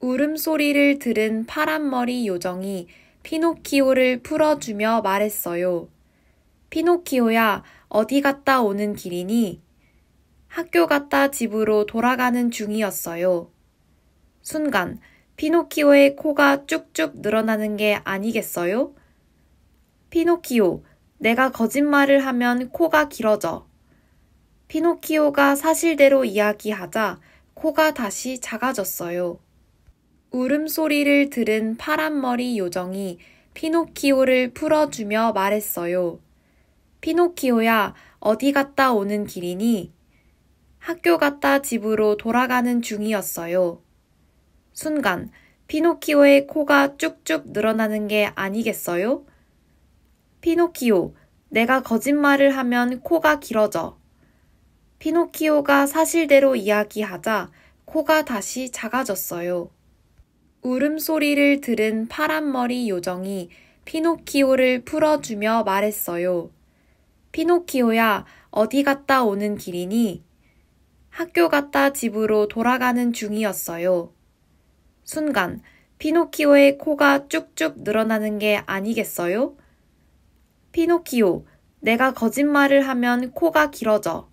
울음소리를 들은 파란머리 요정이 피노키오를 풀어주며 말했어요. 피노키오야, 어디 갔다 오는 길이니? 학교 갔다 집으로 돌아가는 중이었어요. 순간, 피노키오의 코가 쭉쭉 늘어나는 게 아니겠어요? 피노키오, 내가 거짓말을 하면 코가 길어져. 피노키오가 사실대로 이야기하자 코가 다시 작아졌어요. 울음소리를 들은 파란머리 요정이 피노키오를 풀어주며 말했어요. 피노키오야, 어디 갔다 오는 길이니? 학교 갔다 집으로 돌아가는 중이었어요. 순간, 피노키오의 코가 쭉쭉 늘어나는 게 아니겠어요? 피노키오, 내가 거짓말을 하면 코가 길어져. 피노키오가 사실대로 이야기하자 코가 다시 작아졌어요. 울음소리를 들은 파란머리 요정이 피노키오를 풀어주며 말했어요. 피노키오야, 어디 갔다 오는 길이니? 학교 갔다 집으로 돌아가는 중이었어요. 순간, 피노키오의 코가 쭉쭉 늘어나는 게 아니겠어요? 피노키오, 내가 거짓말을 하면 코가 길어져.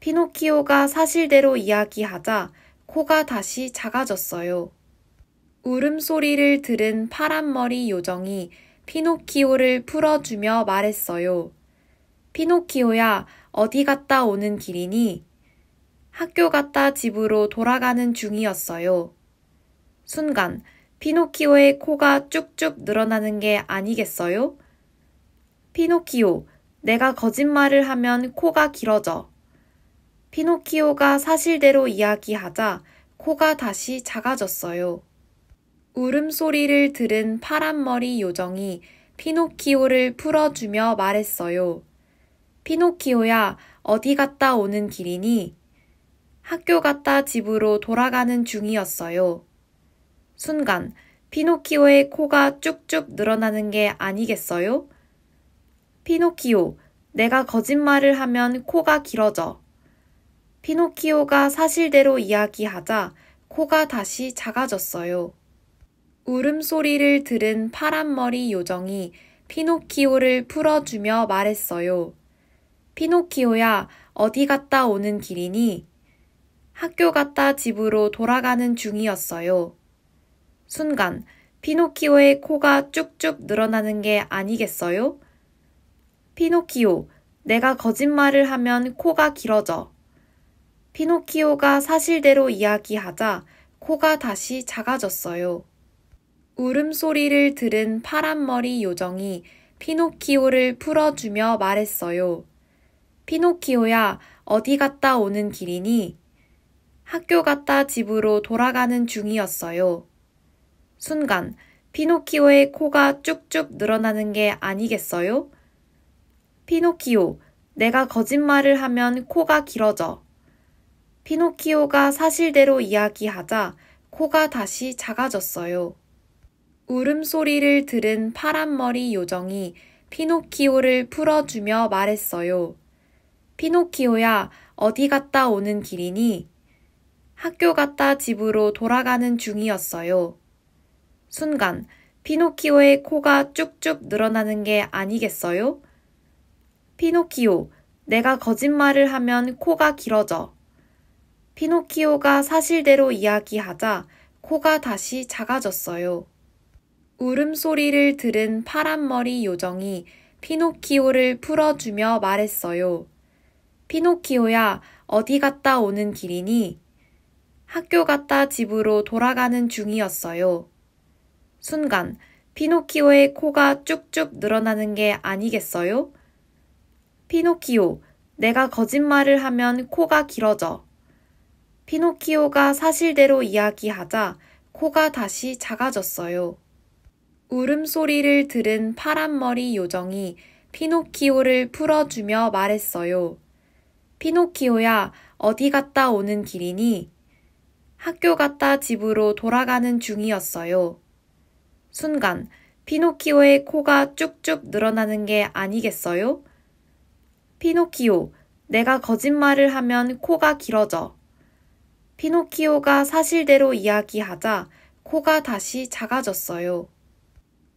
피노키오가 사실대로 이야기하자 코가 다시 작아졌어요. 울음소리를 들은 파란머리 요정이 피노키오를 풀어주며 말했어요. 피노키오야, 어디 갔다 오는 길이니? 학교 갔다 집으로 돌아가는 중이었어요. 순간, 피노키오의 코가 쭉쭉 늘어나는 게 아니겠어요? 피노키오, 내가 거짓말을 하면 코가 길어져. 피노키오가 사실대로 이야기하자 코가 다시 작아졌어요. 울음소리를 들은 파란머리 요정이 피노키오를 풀어주며 말했어요. 피노키오야, 어디 갔다 오는 길이니? 학교 갔다 집으로 돌아가는 중이었어요. 순간, 피노키오의 코가 쭉쭉 늘어나는 게 아니겠어요? 피노키오, 내가 거짓말을 하면 코가 길어져. 피노키오가 사실대로 이야기하자 코가 다시 작아졌어요. 울음소리를 들은 파란머리 요정이 피노키오를 풀어주며 말했어요. 피노키오야, 어디 갔다 오는 길이니? 학교 갔다 집으로 돌아가는 중이었어요. 순간, 피노키오의 코가 쭉쭉 늘어나는 게 아니겠어요? 피노키오, 내가 거짓말을 하면 코가 길어져. 피노키오가 사실대로 이야기하자 코가 다시 작아졌어요. 울음소리를 들은 파란머리 요정이 피노키오를 풀어주며 말했어요. 피노키오야, 어디 갔다 오는 길이니? 학교 갔다 집으로 돌아가는 중이었어요. 순간, 피노키오의 코가 쭉쭉 늘어나는 게 아니겠어요? 피노키오, 내가 거짓말을 하면 코가 길어져. 피노키오가 사실대로 이야기하자 코가 다시 작아졌어요. 울음소리를 들은 파란머리 요정이 피노키오를 풀어주며 말했어요. 피노키오야, 어디 갔다 오는 길이니? 학교 갔다 집으로 돌아가는 중이었어요. 순간, 피노키오의 코가 쭉쭉 늘어나는 게 아니겠어요? 피노키오, 내가 거짓말을 하면 코가 길어져. 피노키오가 사실대로 이야기하자 코가 다시 작아졌어요. 울음소리를 들은 파란머리 요정이 피노키오를 풀어주며 말했어요. 피노키오야, 어디 갔다 오는 길이니? 학교 갔다 집으로 돌아가는 중이었어요. 순간, 피노키오의 코가 쭉쭉 늘어나는 게 아니겠어요? 피노키오, 내가 거짓말을 하면 코가 길어져. 피노키오가 사실대로 이야기하자 코가 다시 작아졌어요. 울음소리를 들은 파란머리 요정이 피노키오를 풀어주며 말했어요. 피노키오야, 어디 갔다 오는 길이니? 학교 갔다 집으로 돌아가는 중이었어요. 순간, 피노키오의 코가 쭉쭉 늘어나는 게 아니겠어요? 피노키오, 내가 거짓말을 하면 코가 길어져. 피노키오가 사실대로 이야기하자 코가 다시 작아졌어요.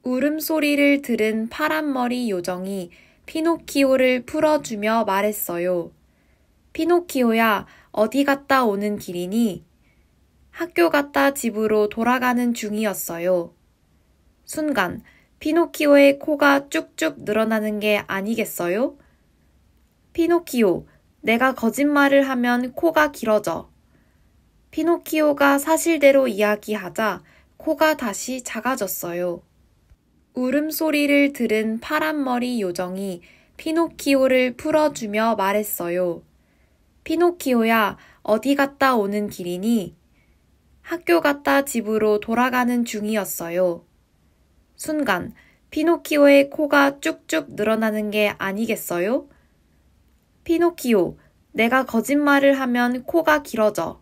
울음소리를 들은 파란머리 요정이 피노키오를 풀어주며 말했어요. 피노키오야, 어디 갔다 오는 길이니? 학교 갔다 집으로 돌아가는 중이었어요. 순간, 피노키오의 코가 쭉쭉 늘어나는 게 아니겠어요? 피노키오, 내가 거짓말을 하면 코가 길어져. 피노키오가 사실대로 이야기하자 코가 다시 작아졌어요. 울음소리를 들은 파란머리 요정이 피노키오를 풀어주며 말했어요. 피노키오야, 어디 갔다 오는 길이니? 학교 갔다 집으로 돌아가는 중이었어요. 순간, 피노키오의 코가 쭉쭉 늘어나는 게 아니겠어요? 피노키오, 내가 거짓말을 하면 코가 길어져.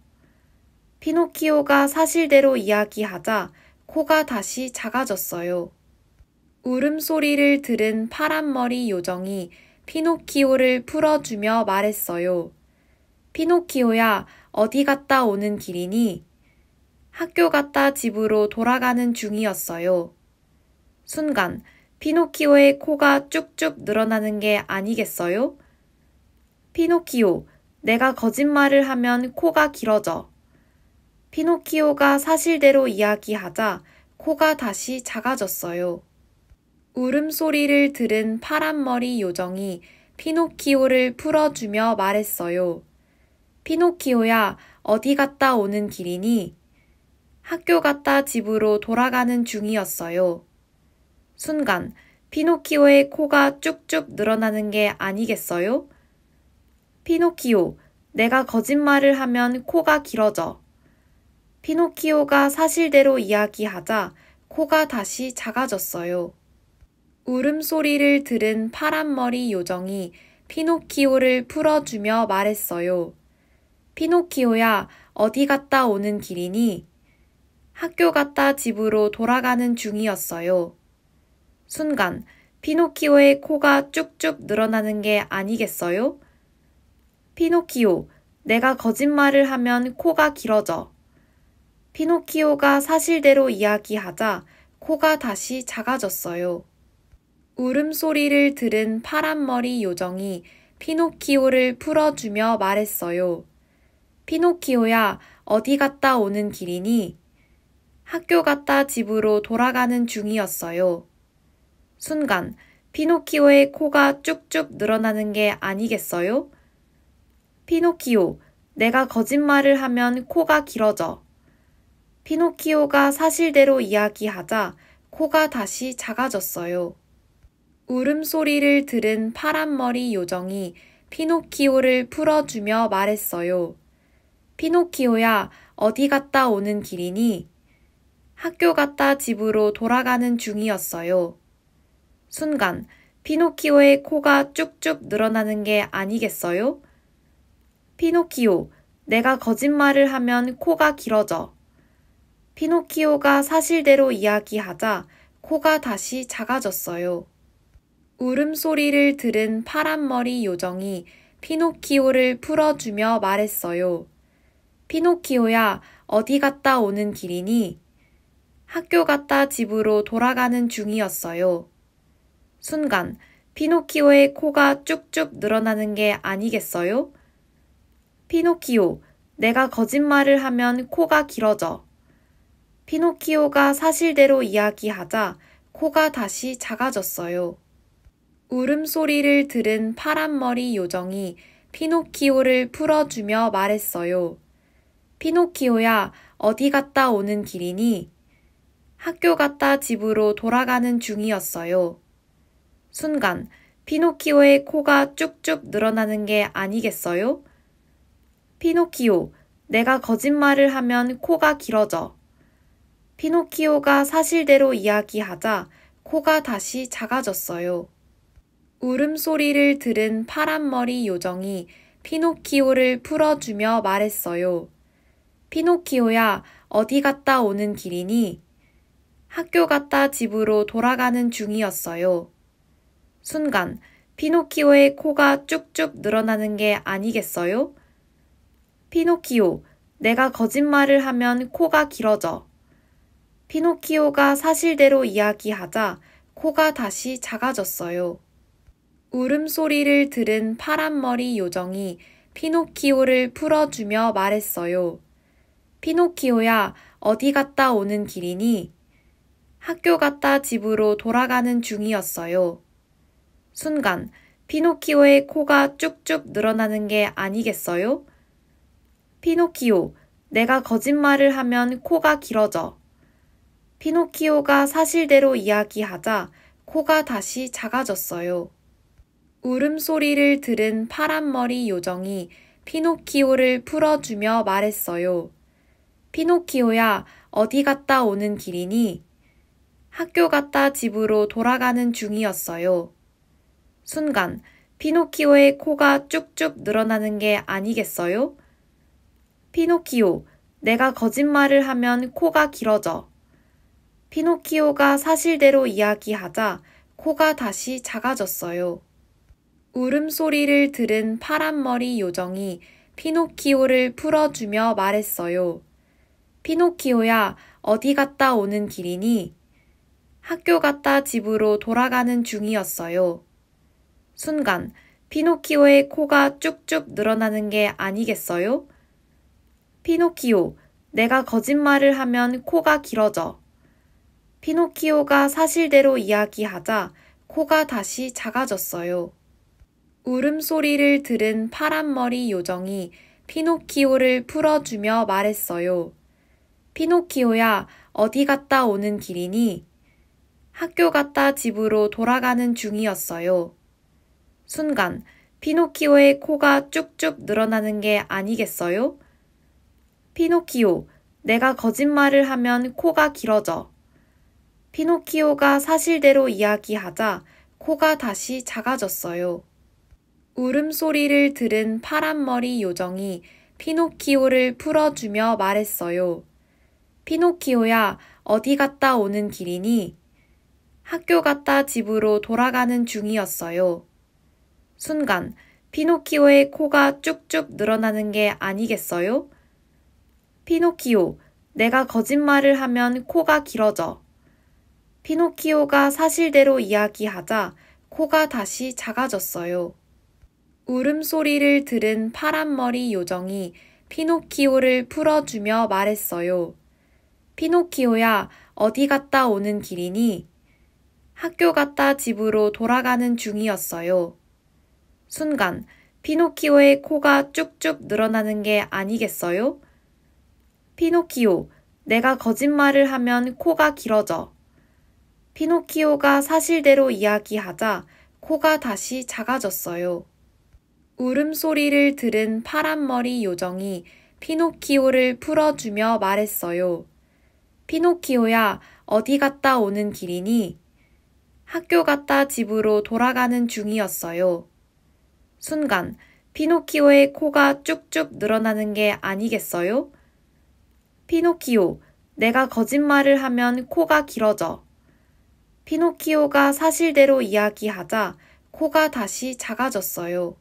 피노키오가 사실대로 이야기하자 코가 다시 작아졌어요. 울음소리를 들은 파란머리 요정이 피노키오를 풀어주며 말했어요. 피노키오야, 어디 갔다 오는 길이니? 학교 갔다 집으로 돌아가는 중이었어요. 순간, 피노키오의 코가 쭉쭉 늘어나는 게 아니겠어요? 피노키오, 내가 거짓말을 하면 코가 길어져. 피노키오가 사실대로 이야기하자 코가 다시 작아졌어요. 울음소리를 들은 파란머리 요정이 피노키오를 풀어주며 말했어요. 피노키오야, 어디 갔다 오는 길이니? 학교 갔다 집으로 돌아가는 중이었어요. 순간, 피노키오의 코가 쭉쭉 늘어나는 게 아니겠어요? 피노키오, 내가 거짓말을 하면 코가 길어져. 피노키오가 사실대로 이야기하자 코가 다시 작아졌어요. 울음소리를 들은 파란머리 요정이 피노키오를 풀어주며 말했어요. 피노키오야, 어디 갔다 오는 길이니? 학교 갔다 집으로 돌아가는 중이었어요. 순간, 피노키오의 코가 쭉쭉 늘어나는 게 아니겠어요? 피노키오, 내가 거짓말을 하면 코가 길어져. 피노키오가 사실대로 이야기하자 코가 다시 작아졌어요. 울음소리를 들은 파란머리 요정이 피노키오를 풀어주며 말했어요. 피노키오야, 어디 갔다 오는 길이니? 학교 갔다 집으로 돌아가는 중이었어요. 순간, 피노키오의 코가 쭉쭉 늘어나는 게 아니겠어요? 피노키오, 내가 거짓말을 하면 코가 길어져. 피노키오가 사실대로 이야기하자 코가 다시 작아졌어요. 울음소리를 들은 파란머리 요정이 피노키오를 풀어주며 말했어요. 피노키오야, 어디 갔다 오는 길이니? 학교 갔다 집으로 돌아가는 중이었어요. 순간, 피노키오의 코가 쭉쭉 늘어나는 게 아니겠어요? 피노키오, 내가 거짓말을 하면 코가 길어져. 피노키오가 사실대로 이야기하자 코가 다시 작아졌어요. 울음소리를 들은 파란머리 요정이 피노키오를 풀어주며 말했어요. 피노키오야, 어디 갔다 오는 길이니? 학교 갔다 집으로 돌아가는 중이었어요. 순간, 피노키오의 코가 쭉쭉 늘어나는 게 아니겠어요? 피노키오, 내가 거짓말을 하면 코가 길어져. 피노키오가 사실대로 이야기하자 코가 다시 작아졌어요. 울음소리를 들은 파란머리 요정이 피노키오를 풀어주며 말했어요. 피노키오야, 어디 갔다 오는 길이니? 학교 갔다 집으로 돌아가는 중이었어요. 순간, 피노키오의 코가 쭉쭉 늘어나는 게 아니겠어요? 피노키오, 내가 거짓말을 하면 코가 길어져. 피노키오가 사실대로 이야기하자 코가 다시 작아졌어요. 울음소리를 들은 파란머리 요정이 피노키오를 풀어주며 말했어요. 피노키오야, 어디 갔다 오는 길이니? 학교 갔다 집으로 돌아가는 중이었어요. 순간, 피노키오의 코가 쭉쭉 늘어나는 게 아니겠어요? 피노키오, 내가 거짓말을 하면 코가 길어져. 피노키오가 사실대로 이야기하자 코가 다시 작아졌어요. 울음소리를 들은 파란머리 요정이 피노키오를 풀어주며 말했어요. 피노키오야, 어디 갔다 오는 길이니? 학교 갔다 집으로 돌아가는 중이었어요. 순간, 피노키오의 코가 쭉쭉 늘어나는 게 아니겠어요? 피노키오, 내가 거짓말을 하면 코가 길어져. 피노키오가 사실대로 이야기하자 코가 다시 작아졌어요. 울음소리를 들은 파란머리 요정이 피노키오를 풀어주며 말했어요. 피노키오야, 어디 갔다 오는 길이니? 학교 갔다 집으로 돌아가는 중이었어요. 순간, 피노키오의 코가 쭉쭉 늘어나는 게 아니겠어요? 피노키오, 내가 거짓말을 하면 코가 길어져. 피노키오가 사실대로 이야기하자 코가 다시 작아졌어요. 울음소리를 들은 파란머리 요정이 피노키오를 풀어주며 말했어요. 피노키오야, 어디 갔다 오는 길이니? 학교 갔다 집으로 돌아가는 중이었어요. 순간, 피노키오의 코가 쭉쭉 늘어나는 게 아니겠어요? 피노키오, 내가 거짓말을 하면 코가 길어져. 피노키오가 사실대로 이야기하자 코가 다시 작아졌어요. 울음소리를 들은 파란머리 요정이 피노키오를 풀어주며 말했어요. 피노키오야, 어디 갔다 오는 길이니? 학교 갔다 집으로 돌아가는 중이었어요. 순간, 피노키오의 코가 쭉쭉 늘어나는 게 아니겠어요? 피노키오, 내가 거짓말을 하면 코가 길어져. 피노키오가 사실대로 이야기하자 코가 다시 작아졌어요. 울음소리를 들은 파란머리 요정이 피노키오를 풀어주며 말했어요. 피노키오야, 어디 갔다 오는 길이니? 학교 갔다 집으로 돌아가는 중이었어요. 순간, 피노키오의 코가 쭉쭉 늘어나는 게 아니겠어요? 피노키오, 내가 거짓말을 하면 코가 길어져. 피노키오가 사실대로 이야기하자 코가 다시 작아졌어요. 울음소리를 들은 파란머리 요정이 피노키오를 풀어주며 말했어요. 피노키오야, 어디 갔다 오는 길이니? 학교 갔다 집으로 돌아가는 중이었어요. 순간, 피노키오의 코가 쭉쭉 늘어나는 게 아니겠어요? 피노키오, 내가 거짓말을 하면 코가 길어져. 피노키오가 사실대로 이야기하자 코가 다시 작아졌어요. 울음소리를 들은 파란머리 요정이 피노키오를 풀어주며 말했어요. 피노키오야, 어디 갔다 오는 길이니? 학교 갔다 집으로 돌아가는 중이었어요. 순간, 피노키오의 코가 쭉쭉 늘어나는 게 아니겠어요? 피노키오, 내가 거짓말을 하면 코가 길어져. 피노키오가 사실대로 이야기하자 코가 다시 작아졌어요.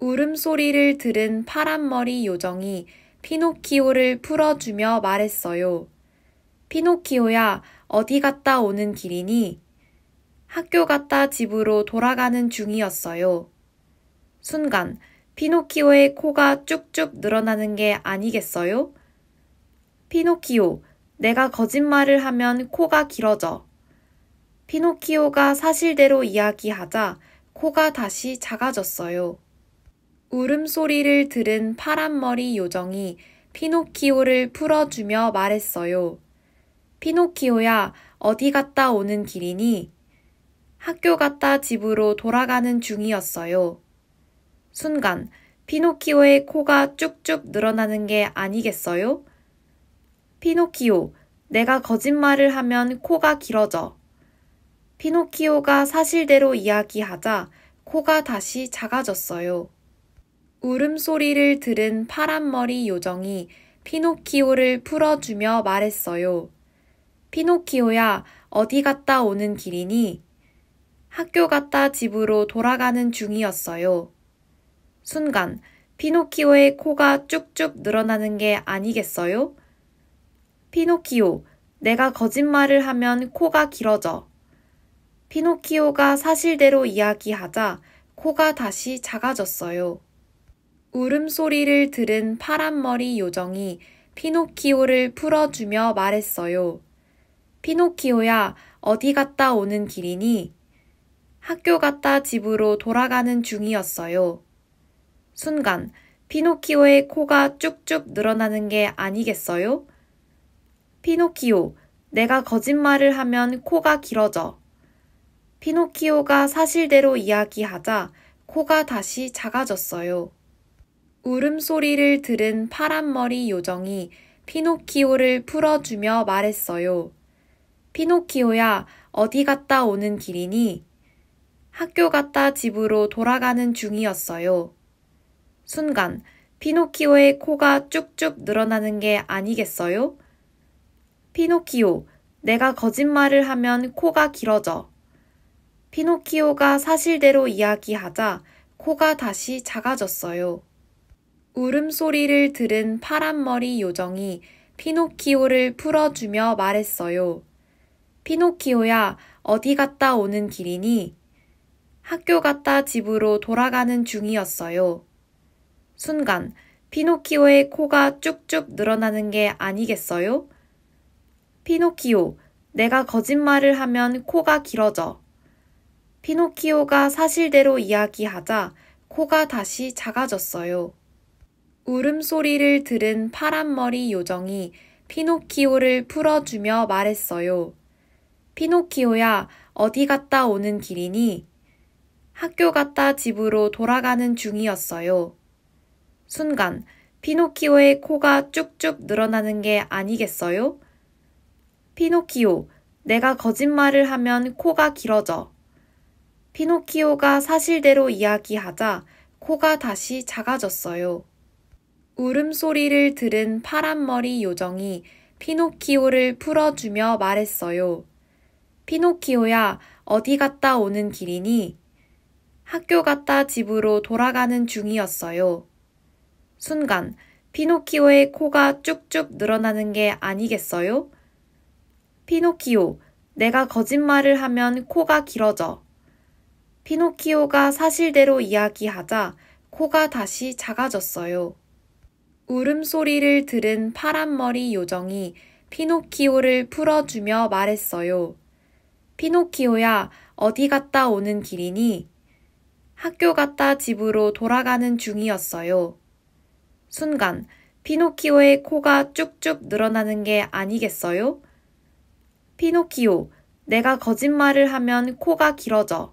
울음소리를 들은 파란머리 요정이 피노키오를 풀어주며 말했어요. 피노키오야, 어디 갔다 오는 길이니? 학교 갔다 집으로 돌아가는 중이었어요. 순간, 피노키오의 코가 쭉쭉 늘어나는 게 아니겠어요? 피노키오, 내가 거짓말을 하면 코가 길어져. 피노키오가 사실대로 이야기하자 코가 다시 작아졌어요. 울음소리를 들은 파란머리 요정이 피노키오를 풀어주며 말했어요. 피노키오야, 어디 갔다 오는 길이니? 학교 갔다 집으로 돌아가는 중이었어요. 순간, 피노키오의 코가 쭉쭉 늘어나는 게 아니겠어요? 피노키오, 내가 거짓말을 하면 코가 길어져. 피노키오가 사실대로 이야기하자 코가 다시 작아졌어요. 울음소리를 들은 파란머리 요정이 피노키오를 풀어주며 말했어요. 피노키오야, 어디 갔다 오는 길이니? 학교 갔다 집으로 돌아가는 중이었어요. 순간, 피노키오의 코가 쭉쭉 늘어나는 게 아니겠어요? 피노키오, 내가 거짓말을 하면 코가 길어져. 피노키오가 사실대로 이야기하자 코가 다시 작아졌어요. 울음소리를 들은 파란머리 요정이 피노키오를 풀어주며 말했어요. 피노키오야, 어디 갔다 오는 길이니? 학교 갔다 집으로 돌아가는 중이었어요. 순간, 피노키오의 코가 쭉쭉 늘어나는 게 아니겠어요? 피노키오, 내가 거짓말을 하면 코가 길어져. 피노키오가 사실대로 이야기하자 코가 다시 작아졌어요. 울음소리를 들은 파란머리 요정이 피노키오를 풀어주며 말했어요. 피노키오야, 어디 갔다 오는 길이니? 학교 갔다 집으로 돌아가는 중이었어요. 순간, 피노키오의 코가 쭉쭉 늘어나는 게 아니겠어요? 피노키오, 내가 거짓말을 하면 코가 길어져. 피노키오가 사실대로 이야기하자 코가 다시 작아졌어요. 울음소리를 들은 파란머리 요정이 피노키오를 풀어주며 말했어요. 피노키오야, 어디 갔다 오는 길이니? 학교 갔다 집으로 돌아가는 중이었어요. 순간, 피노키오의 코가 쭉쭉 늘어나는 게 아니겠어요? 피노키오, 내가 거짓말을 하면 코가 길어져. 피노키오가 사실대로 이야기하자 코가 다시 작아졌어요. 울음소리를 들은 파란머리 요정이 피노키오를 풀어주며 말했어요. 피노키오야, 어디 갔다 오는 길이니? 학교 갔다 집으로 돌아가는 중이었어요. 순간, 피노키오의 코가 쭉쭉 늘어나는 게 아니겠어요? 피노키오, 내가 거짓말을 하면 코가 길어져. 피노키오가 사실대로 이야기하자 코가 다시 작아졌어요. 울음소리를 들은 파란머리 요정이 피노키오를 풀어주며 말했어요. 피노키오야, 어디 갔다 오는 길이니? 학교 갔다 집으로 돌아가는 중이었어요. 순간, 피노키오의 코가 쭉쭉 늘어나는 게 아니겠어요? 피노키오, 내가 거짓말을 하면 코가 길어져. 피노키오가 사실대로 이야기하자 코가 다시 작아졌어요. 울음소리를 들은 파란머리 요정이 피노키오를 풀어주며 말했어요. 피노키오야, 어디 갔다 오는 길이니? 학교 갔다 집으로 돌아가는 중이었어요. 순간, 피노키오의 코가 쭉쭉 늘어나는 게 아니겠어요? 피노키오, 내가 거짓말을 하면 코가 길어져.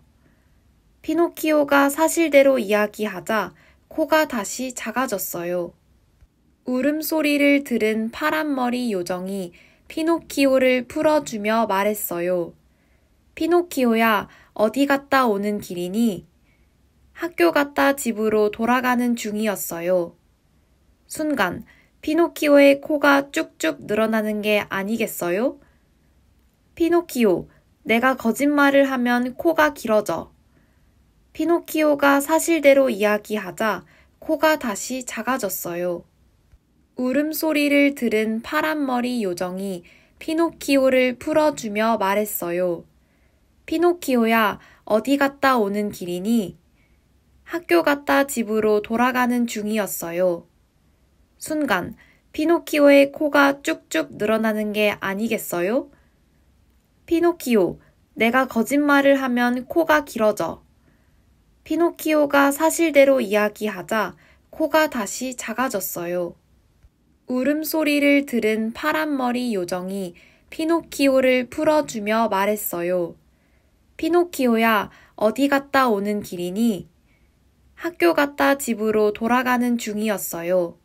피노키오가 사실대로 이야기하자 코가 다시 작아졌어요. 울음소리를 들은 파란머리 요정이 피노키오를 풀어주며 말했어요. 피노키오야, 어디 갔다 오는 길이니? 학교 갔다 집으로 돌아가는 중이었어요. 순간, 피노키오의 코가 쭉쭉 늘어나는 게 아니겠어요? 피노키오, 내가 거짓말을 하면 코가 길어져. 피노키오가 사실대로 이야기하자 코가 다시 작아졌어요. 울음소리를 들은 파란머리 요정이 피노키오를 풀어주며 말했어요. 피노키오야, 어디 갔다 오는 길이니? 학교 갔다 집으로 돌아가는 중이었어요. 순간, 피노키오의 코가 쭉쭉 늘어나는 게 아니겠어요? 피노키오, 내가 거짓말을 하면 코가 길어져. 피노키오가 사실대로 이야기하자 코가 다시 작아졌어요. 울음소리를 들은 파란머리 요정이 피노키오를 풀어주며 말했어요. 피노키오야, 어디 갔다 오는 길이니? 학교 갔다 집으로 돌아가는 중이었어요.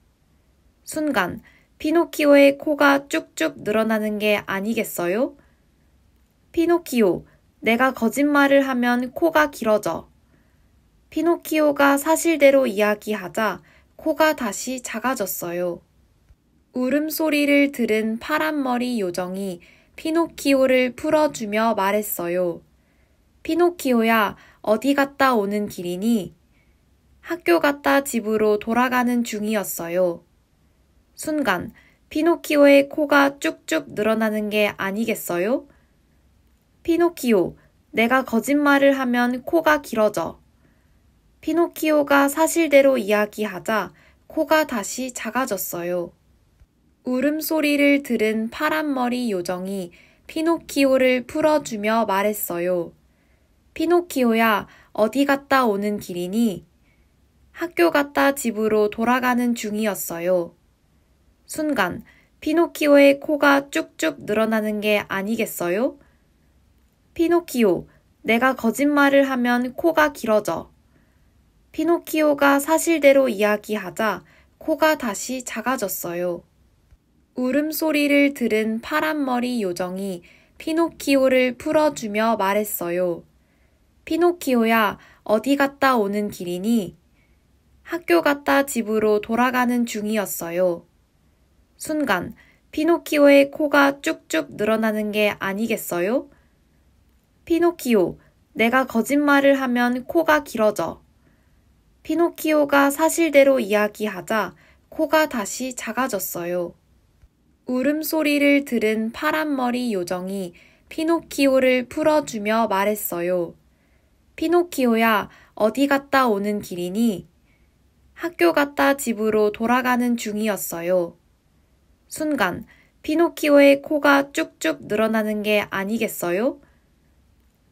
순간, 피노키오의 코가 쭉쭉 늘어나는 게 아니겠어요? 피노키오, 내가 거짓말을 하면 코가 길어져. 피노키오가 사실대로 이야기하자 코가 다시 작아졌어요. 울음소리를 들은 파란머리 요정이 피노키오를 풀어주며 말했어요. 피노키오야, 어디 갔다 오는 길이니? 학교 갔다 집으로 돌아가는 중이었어요. 순간, 피노키오의 코가 쭉쭉 늘어나는 게 아니겠어요? 피노키오, 내가 거짓말을 하면 코가 길어져. 피노키오가 사실대로 이야기하자 코가 다시 작아졌어요. 울음소리를 들은 파란머리 요정이 피노키오를 풀어주며 말했어요. 피노키오야, 어디 갔다 오는 길이니? 학교 갔다 집으로 돌아가는 중이었어요. 순간, 피노키오의 코가 쭉쭉 늘어나는 게 아니겠어요? 피노키오, 내가 거짓말을 하면 코가 길어져. 피노키오가 사실대로 이야기하자 코가 다시 작아졌어요. 울음소리를 들은 파란머리 요정이 피노키오를 풀어주며 말했어요. 피노키오야, 어디 갔다 오는 길이니? 학교 갔다 집으로 돌아가는 중이었어요. 순간, 피노키오의 코가 쭉쭉 늘어나는 게 아니겠어요? 피노키오, 내가 거짓말을 하면 코가 길어져. 피노키오가 사실대로 이야기하자 코가 다시 작아졌어요. 울음소리를 들은 파란머리 요정이 피노키오를 풀어주며 말했어요. 피노키오야, 어디 갔다 오는 길이니? 학교 갔다 집으로 돌아가는 중이었어요. 순간, 피노키오의 코가 쭉쭉 늘어나는 게 아니겠어요?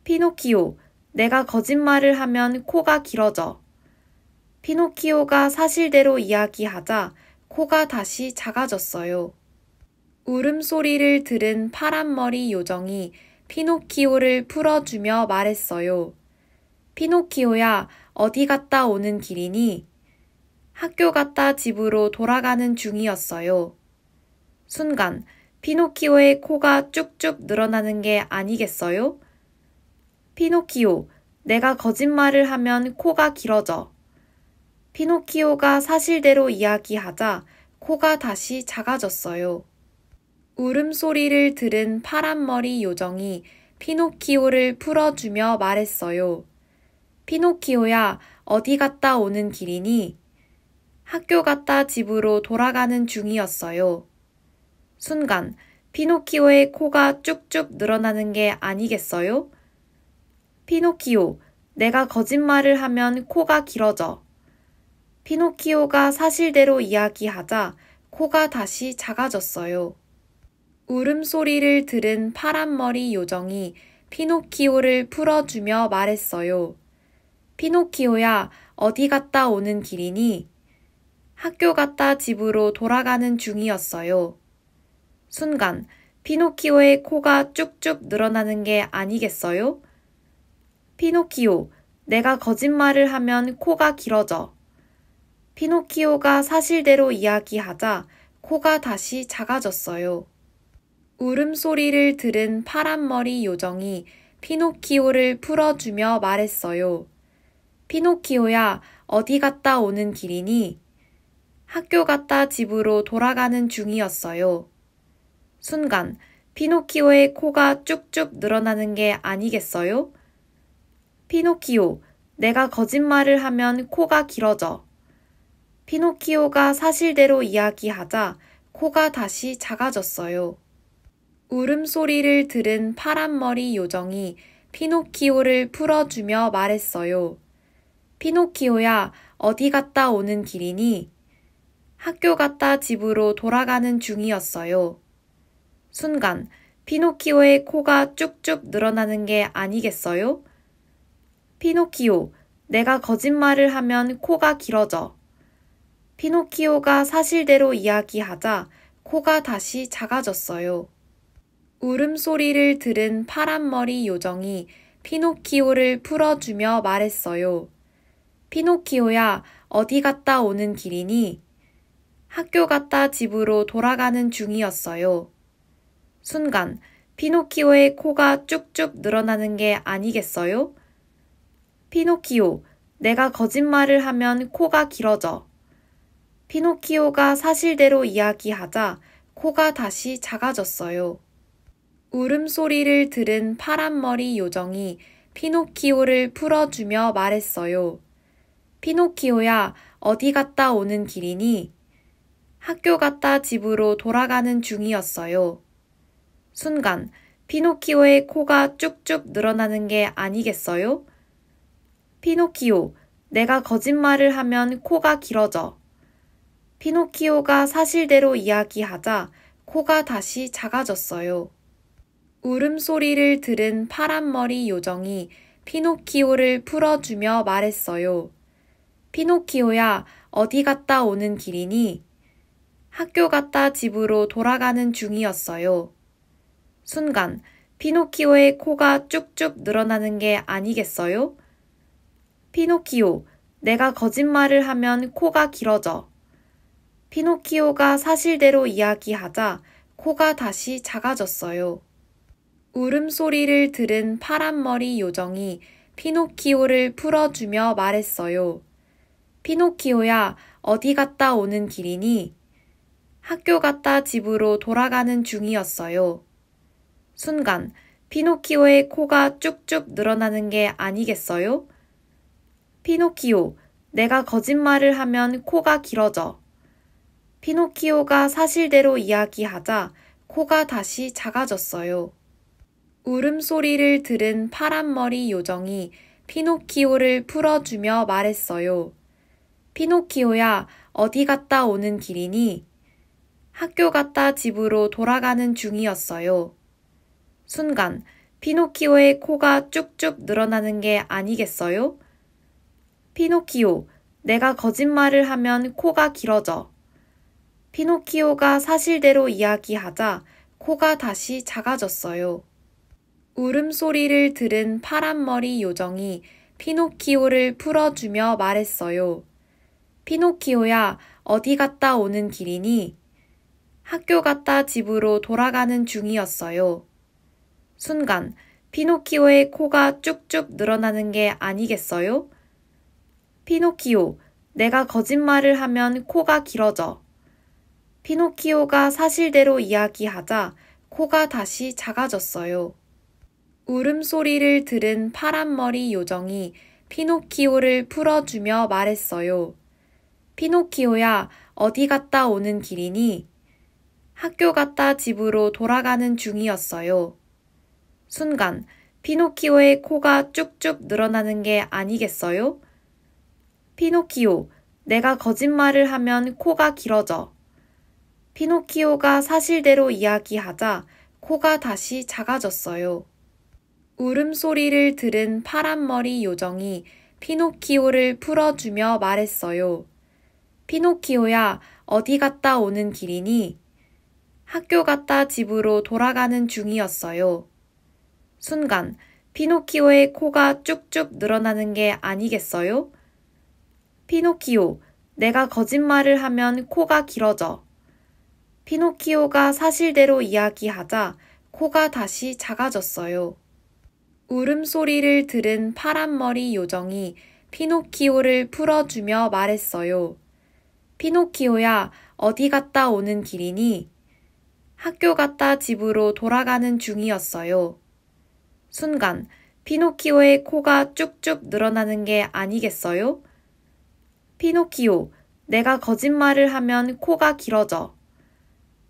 피노키오, 내가 거짓말을 하면 코가 길어져. 피노키오가 사실대로 이야기하자 코가 다시 작아졌어요. 울음소리를 들은 파란머리 요정이 피노키오를 풀어주며 말했어요. 피노키오야, 어디 갔다 오는 길이니? 학교 갔다 집으로 돌아가는 중이었어요. 순간, 피노키오의 코가 쭉쭉 늘어나는 게 아니겠어요? 피노키오, 내가 거짓말을 하면 코가 길어져. 피노키오가 사실대로 이야기하자 코가 다시 작아졌어요. 울음소리를 들은 파란머리 요정이 피노키오를 풀어주며 말했어요. 피노키오야, 어디 갔다 오는 길이니? 학교 갔다 집으로 돌아가는 중이었어요. 순간, 피노키오의 코가 쭉쭉 늘어나는 게 아니겠어요? 피노키오, 내가 거짓말을 하면 코가 길어져. 피노키오가 사실대로 이야기하자 코가 다시 작아졌어요. 울음소리를 들은 파란머리 요정이 피노키오를 풀어주며 말했어요. 피노키오야, 어디 갔다 오는 길이니? 학교 갔다 집으로 돌아가는 중이었어요. 순간, 피노키오의 코가 쭉쭉 늘어나는 게 아니겠어요? 피노키오, 내가 거짓말을 하면 코가 길어져. 피노키오가 사실대로 이야기하자 코가 다시 작아졌어요. 울음소리를 들은 파란머리 요정이 피노키오를 풀어주며 말했어요. 피노키오야, 어디 갔다 오는 길이니? 학교 갔다 집으로 돌아가는 중이었어요. 순간, 피노키오의 코가 쭉쭉 늘어나는 게 아니겠어요? 피노키오, 내가 거짓말을 하면 코가 길어져. 피노키오가 사실대로 이야기하자 코가 다시 작아졌어요. 울음소리를 들은 파란머리 요정이 피노키오를 풀어주며 말했어요. 피노키오야, 어디 갔다 오는 길이니? 학교 갔다 집으로 돌아가는 중이었어요. 순간, 피노키오의 코가 쭉쭉 늘어나는 게 아니겠어요? 피노키오, 내가 거짓말을 하면 코가 길어져. 피노키오가 사실대로 이야기하자 코가 다시 작아졌어요. 울음소리를 들은 파란머리 요정이 피노키오를 풀어주며 말했어요. 피노키오야, 어디 갔다 오는 길이니? 학교 갔다 집으로 돌아가는 중이었어요. 순간, 피노키오의 코가 쭉쭉 늘어나는 게 아니겠어요? 피노키오, 내가 거짓말을 하면 코가 길어져. 피노키오가 사실대로 이야기하자 코가 다시 작아졌어요. 울음소리를 들은 파란머리 요정이 피노키오를 풀어주며 말했어요. 피노키오야, 어디 갔다 오는 길이니? 학교 갔다 집으로 돌아가는 중이었어요. 순간, 피노키오의 코가 쭉쭉 늘어나는 게 아니겠어요? 피노키오, 내가 거짓말을 하면 코가 길어져. 피노키오가 사실대로 이야기하자 코가 다시 작아졌어요. 울음소리를 들은 파란머리 요정이 피노키오를 풀어주며 말했어요. 피노키오야, 어디 갔다 오는 길이니? 학교 갔다 집으로 돌아가는 중이었어요. 순간, 피노키오의 코가 쭉쭉 늘어나는 게 아니겠어요? 피노키오, 내가 거짓말을 하면 코가 길어져. 피노키오가 사실대로 이야기하자 코가 다시 작아졌어요. 울음소리를 들은 파란머리 요정이 피노키오를 풀어주며 말했어요. 피노키오야, 어디 갔다 오는 길이니? 학교 갔다 집으로 돌아가는 중이었어요. 순간, 피노키오의 코가 쭉쭉 늘어나는 게 아니겠어요? 피노키오, 내가 거짓말을 하면 코가 길어져. 피노키오가 사실대로 이야기하자 코가 다시 작아졌어요. 울음소리를 들은 파란머리 요정이 피노키오를 풀어주며 말했어요. 피노키오야, 어디 갔다 오는 길이니? 학교 갔다 집으로 돌아가는 중이었어요. 순간, 피노키오의 코가 쭉쭉 늘어나는 게 아니겠어요? 피노키오, 내가 거짓말을 하면 코가 길어져. 피노키오가 사실대로 이야기하자 코가 다시 작아졌어요. 울음소리를 들은 파란머리 요정이 피노키오를 풀어주며 말했어요. 피노키오야, 어디 갔다 오는 길이니? 학교 갔다 집으로 돌아가는 중이었어요. 순간, 피노키오의 코가 쭉쭉 늘어나는 게 아니겠어요? 피노키오, 내가 거짓말을 하면 코가 길어져. 피노키오가 사실대로 이야기하자 코가 다시 작아졌어요. 울음소리를 들은 파란머리 요정이 피노키오를 풀어주며 말했어요. 피노키오야, 어디 갔다 오는 길이니? 학교 갔다 집으로 돌아가는 중이었어요. 순간, 피노키오의 코가 쭉쭉 늘어나는 게 아니겠어요? 피노키오, 내가 거짓말을 하면 코가 길어져. 피노키오가 사실대로 이야기하자 코가 다시 작아졌어요. 울음소리를 들은 파란머리 요정이 피노키오를 풀어주며 말했어요. 피노키오야, 어디 갔다 오는 길이니? 학교 갔다 집으로 돌아가는 중이었어요. 순간, 피노키오의 코가 쭉쭉 늘어나는 게 아니겠어요? 피노키오, 내가 거짓말을 하면 코가 길어져. 피노키오가 사실대로 이야기하자 코가 다시 작아졌어요. 울음소리를 들은 파란머리 요정이 피노키오를 풀어주며 말했어요. 피노키오야, 어디 갔다 오는 길이니? 학교 갔다 집으로 돌아가는 중이었어요. 순간, 피노키오의 코가 쭉쭉 늘어나는 게 아니겠어요? 피노키오, 내가 거짓말을 하면 코가 길어져.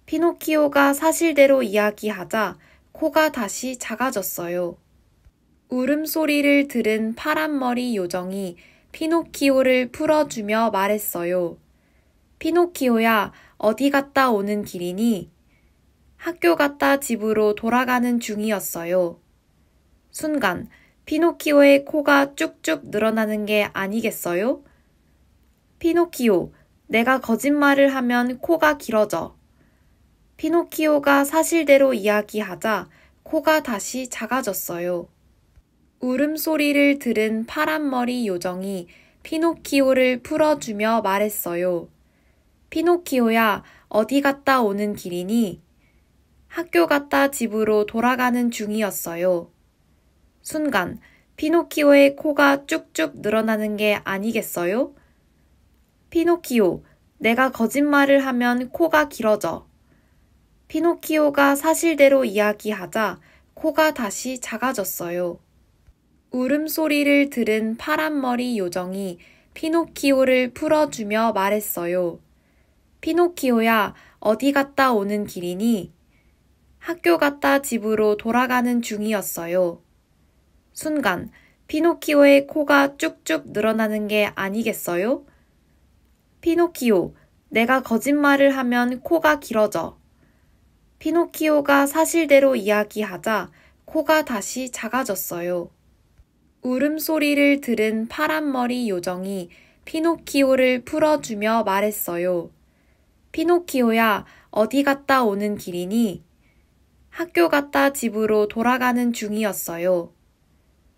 피노키오가 사실대로 이야기하자 코가 다시 작아졌어요. 울음소리를 들은 파란머리 요정이 피노키오를 풀어주며 말했어요. 피노키오야, 어디 갔다 오는 길이니? 학교 갔다 집으로 돌아가는 중이었어요. 순간, 피노키오의 코가 쭉쭉 늘어나는 게 아니겠어요? 피노키오, 내가 거짓말을 하면 코가 길어져. 피노키오가 사실대로 이야기하자 코가 다시 작아졌어요. 울음소리를 들은 파란머리 요정이 피노키오를 풀어주며 말했어요. 피노키오야, 어디 갔다 오는 길이니? 학교 갔다 집으로 돌아가는 중이었어요. 순간, 피노키오의 코가 쭉쭉 늘어나는 게 아니겠어요? 피노키오, 내가 거짓말을 하면 코가 길어져. 피노키오가 사실대로 이야기하자 코가 다시 작아졌어요. 울음소리를 들은 파란머리 요정이 피노키오를 풀어주며 말했어요. 피노키오야, 어디 갔다 오는 길이니? 학교 갔다 집으로 돌아가는 중이었어요. 순간, 피노키오의 코가 쭉쭉 늘어나는 게 아니겠어요? 피노키오, 내가 거짓말을 하면 코가 길어져. 피노키오가 사실대로 이야기하자 코가 다시 작아졌어요. 울음소리를 들은 파란머리 요정이 피노키오를 풀어주며 말했어요. 피노키오야, 어디 갔다 오는 길이니? 학교 갔다 집으로 돌아가는 중이었어요.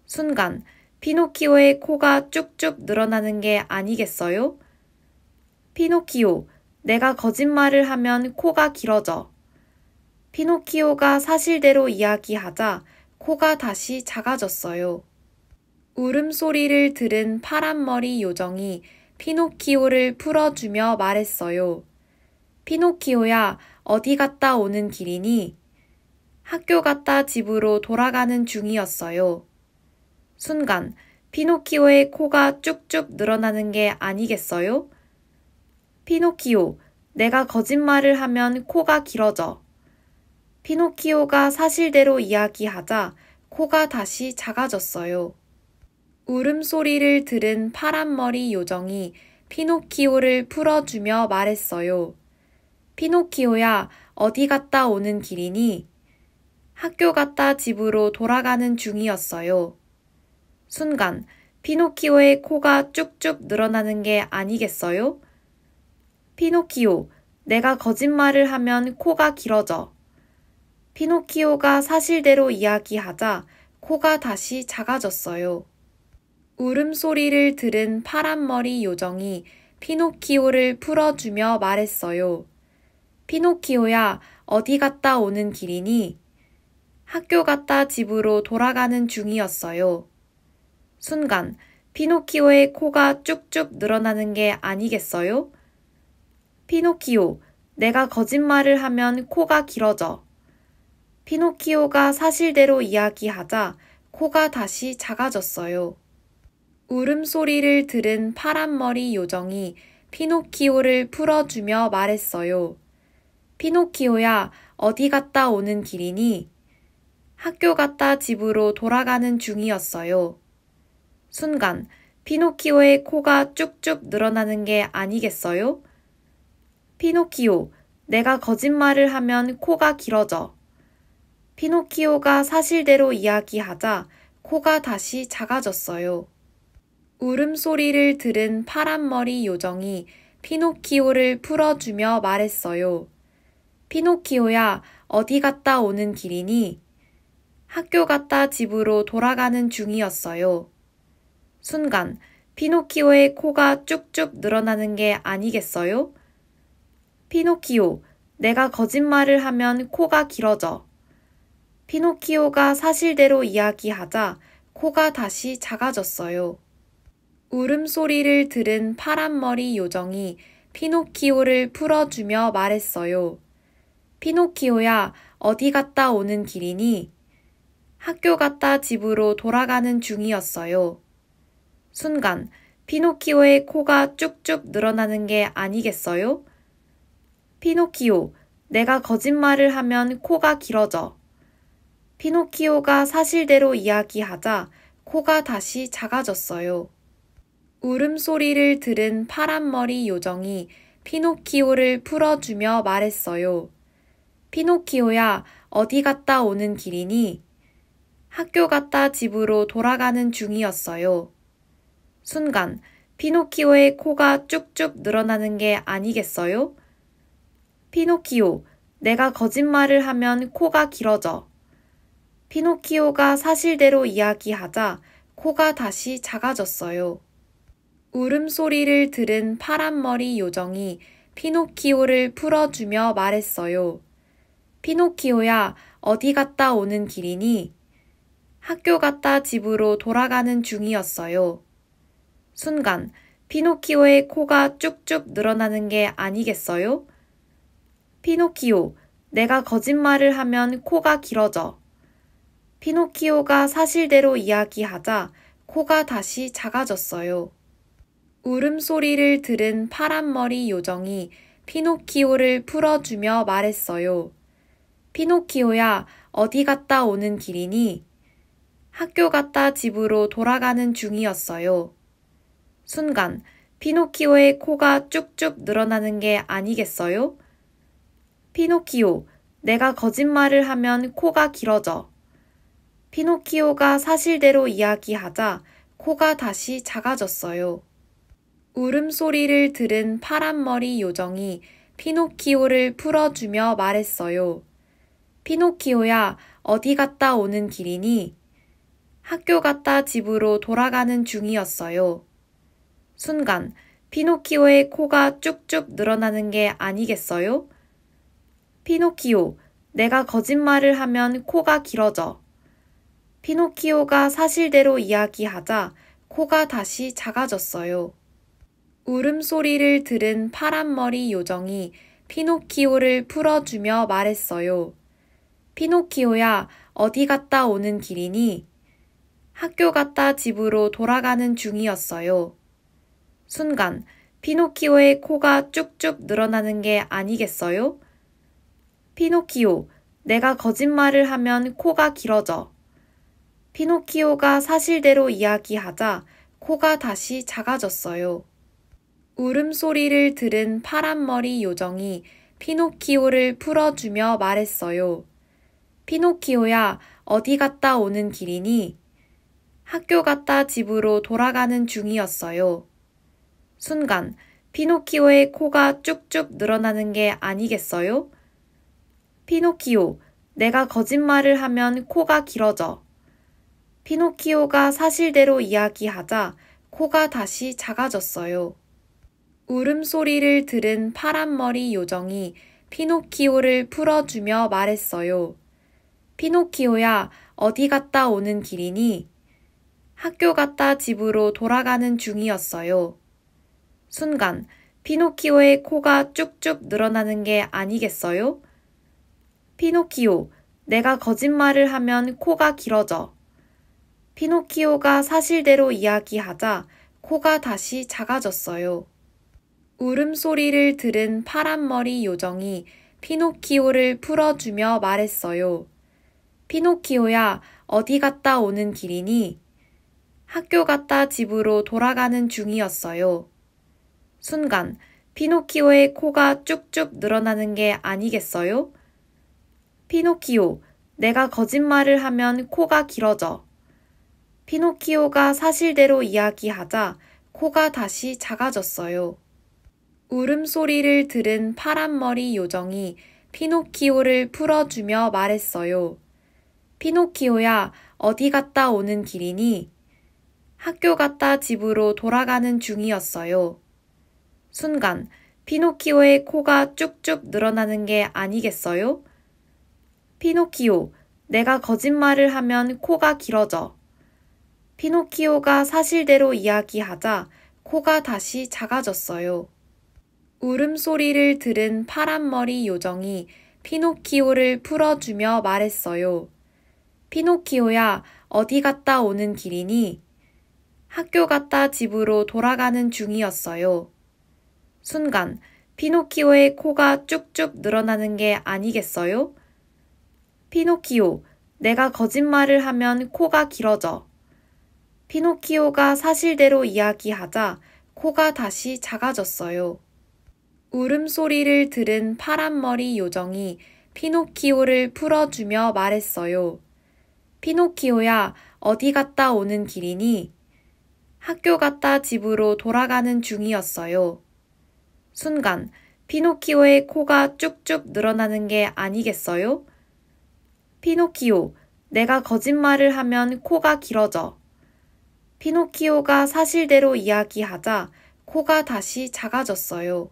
순간, 피노키오의 코가 쭉쭉 늘어나는 게 아니겠어요? 피노키오, 내가 거짓말을 하면 코가 길어져. 피노키오가 사실대로 이야기하자 코가 다시 작아졌어요. 울음소리를 들은 파란머리 요정이 피노키오를 풀어주며 말했어요. 피노키오야, 어디 갔다 오는 길이니? 학교 갔다 집으로 돌아가는 중이었어요. 순간, 피노키오의 코가 쭉쭉 늘어나는 게 아니겠어요? 피노키오, 내가 거짓말을 하면 코가 길어져. 피노키오가 사실대로 이야기하자 코가 다시 작아졌어요. 울음소리를 들은 파란머리 요정이 피노키오를 풀어주며 말했어요. 피노키오야, 어디 갔다 오는 길이니? 학교 갔다 집으로 돌아가는 중이었어요. 순간, 피노키오의 코가 쭉쭉 늘어나는 게 아니겠어요? 피노키오, 내가 거짓말을 하면 코가 길어져. 피노키오가 사실대로 이야기하자 코가 다시 작아졌어요. 울음소리를 들은 파란머리 요정이 피노키오를 풀어주며 말했어요. 피노키오야, 어디 갔다 오는 길이니? 학교 갔다 집으로 돌아가는 중이었어요. 순간, 피노키오의 코가 쭉쭉 늘어나는 게 아니겠어요? 피노키오, 내가 거짓말을 하면 코가 길어져. 피노키오가 사실대로 이야기하자 코가 다시 작아졌어요. 울음소리를 들은 파란머리 요정이 피노키오를 풀어주며 말했어요. 피노키오야, 어디 갔다 오는 길이니? 학교 갔다 집으로 돌아가는 중이었어요. 순간, 피노키오의 코가 쭉쭉 늘어나는 게 아니겠어요? 피노키오, 내가 거짓말을 하면 코가 길어져. 피노키오가 사실대로 이야기하자 코가 다시 작아졌어요. 울음소리를 들은 파란머리 요정이 피노키오를 풀어주며 말했어요. 피노키오야, 어디 갔다 오는 길이니? 학교 갔다 집으로 돌아가는 중이었어요. 순간, 피노키오의 코가 쭉쭉 늘어나는 게 아니겠어요? 피노키오, 내가 거짓말을 하면 코가 길어져. 피노키오가 사실대로 이야기하자 코가 다시 작아졌어요. 울음소리를 들은 파란머리 요정이 피노키오를 풀어주며 말했어요. 피노키오야, 어디 갔다 오는 길이니? 학교 갔다 집으로 돌아가는 중이었어요. 순간, 피노키오의 코가 쭉쭉 늘어나는 게 아니겠어요? 피노키오, 내가 거짓말을 하면 코가 길어져. 피노키오가 사실대로 이야기하자 코가 다시 작아졌어요. 울음소리를 들은 파란머리 요정이 피노키오를 풀어주며 말했어요. 피노키오야, 어디 갔다 오는 길이니? 학교 갔다 집으로 돌아가는 중이었어요. 순간, 피노키오의 코가 쭉쭉 늘어나는 게 아니겠어요? 피노키오, 내가 거짓말을 하면 코가 길어져. 피노키오가 사실대로 이야기하자 코가 다시 작아졌어요. 울음소리를 들은 파란머리 요정이 피노키오를 풀어주며 말했어요. 피노키오야, 어디 갔다 오는 길이니? 학교 갔다 집으로 돌아가는 중이었어요. 순간, 피노키오의 코가 쭉쭉 늘어나는 게 아니겠어요? 피노키오, 내가 거짓말을 하면 코가 길어져. 피노키오가 사실대로 이야기하자 코가 다시 작아졌어요. 울음소리를 들은 파란머리 요정이 피노키오를 풀어주며 말했어요. 피노키오야, 어디 갔다 오는 길이니? 학교 갔다 집으로 돌아가는 중이었어요. 순간, 피노키오의 코가 쭉쭉 늘어나는 게 아니겠어요? 피노키오, 내가 거짓말을 하면 코가 길어져. 피노키오가 사실대로 이야기하자 코가 다시 작아졌어요. 울음소리를 들은 파란머리 요정이 피노키오를 풀어주며 말했어요. 피노키오야, 어디 갔다 오는 길이니? 학교 갔다 집으로 돌아가는 중이었어요. 순간, 피노키오의 코가 쭉쭉 늘어나는 게 아니겠어요? 피노키오, 내가 거짓말을 하면 코가 길어져. 피노키오가 사실대로 이야기하자 코가 다시 작아졌어요. 울음소리를 들은 파란머리 요정이 피노키오를 풀어주며 말했어요. 피노키오야, 어디 갔다 오는 길이니? 학교 갔다 집으로 돌아가는 중이었어요. 순간, 피노키오의 코가 쭉쭉 늘어나는 게 아니겠어요? 피노키오, 내가 거짓말을 하면 코가 길어져. 피노키오가 사실대로 이야기하자 코가 다시 작아졌어요. 울음소리를 들은 파란머리 요정이 피노키오를 풀어주며 말했어요. 피노키오야, 어디 갔다 오는 길이니? 학교 갔다 집으로 돌아가는 중이었어요. 순간, 피노키오의 코가 쭉쭉 늘어나는 게 아니겠어요? 피노키오, 내가 거짓말을 하면 코가 길어져. 피노키오가 사실대로 이야기하자 코가 다시 작아졌어요. 울음소리를 들은 파란머리 요정이 피노키오를 풀어주며 말했어요. 피노키오야, 어디 갔다 오는 길이니? 학교 갔다 집으로 돌아가는 중이었어요. 순간, 피노키오의 코가 쭉쭉 늘어나는 게 아니겠어요? 피노키오, 내가 거짓말을 하면 코가 길어져. 피노키오가 사실대로 이야기하자 코가 다시 작아졌어요. 울음소리를 들은 파란머리 요정이 피노키오를 풀어주며 말했어요. 피노키오야, 어디 갔다 오는 길이니? 학교 갔다 집으로 돌아가는 중이었어요. 순간, 피노키오의 코가 쭉쭉 늘어나는 게 아니겠어요? 피노키오, 내가 거짓말을 하면 코가 길어져. 피노키오가 사실대로 이야기하자 코가 다시 작아졌어요. 울음소리를 들은 파란머리 요정이 피노키오를 풀어주며 말했어요. 피노키오야, 어디 갔다 오는 길이니? 학교 갔다 집으로 돌아가는 중이었어요. 순간, 피노키오의 코가 쭉쭉 늘어나는 게 아니겠어요? 피노키오, 내가 거짓말을 하면 코가 길어져. 피노키오가 사실대로 이야기하자 코가 다시 작아졌어요. 울음소리를 들은 파란머리 요정이 피노키오를 풀어주며 말했어요. 피노키오야, 어디 갔다 오는 길이니? 학교 갔다 집으로 돌아가는 중이었어요. 순간, 피노키오의 코가 쭉쭉 늘어나는 게 아니겠어요? 피노키오, 내가 거짓말을 하면 코가 길어져. 피노키오가 사실대로 이야기하자 코가 다시 작아졌어요. 울음소리를 들은 파란머리 요정이 피노키오를 풀어주며 말했어요. 피노키오야, 어디 갔다 오는 길이니? 학교 갔다 집으로 돌아가는 중이었어요. 순간, 피노키오의 코가 쭉쭉 늘어나는 게 아니겠어요? 피노키오, 내가 거짓말을 하면 코가 길어져. 피노키오가 사실대로 이야기하자 코가 다시 작아졌어요.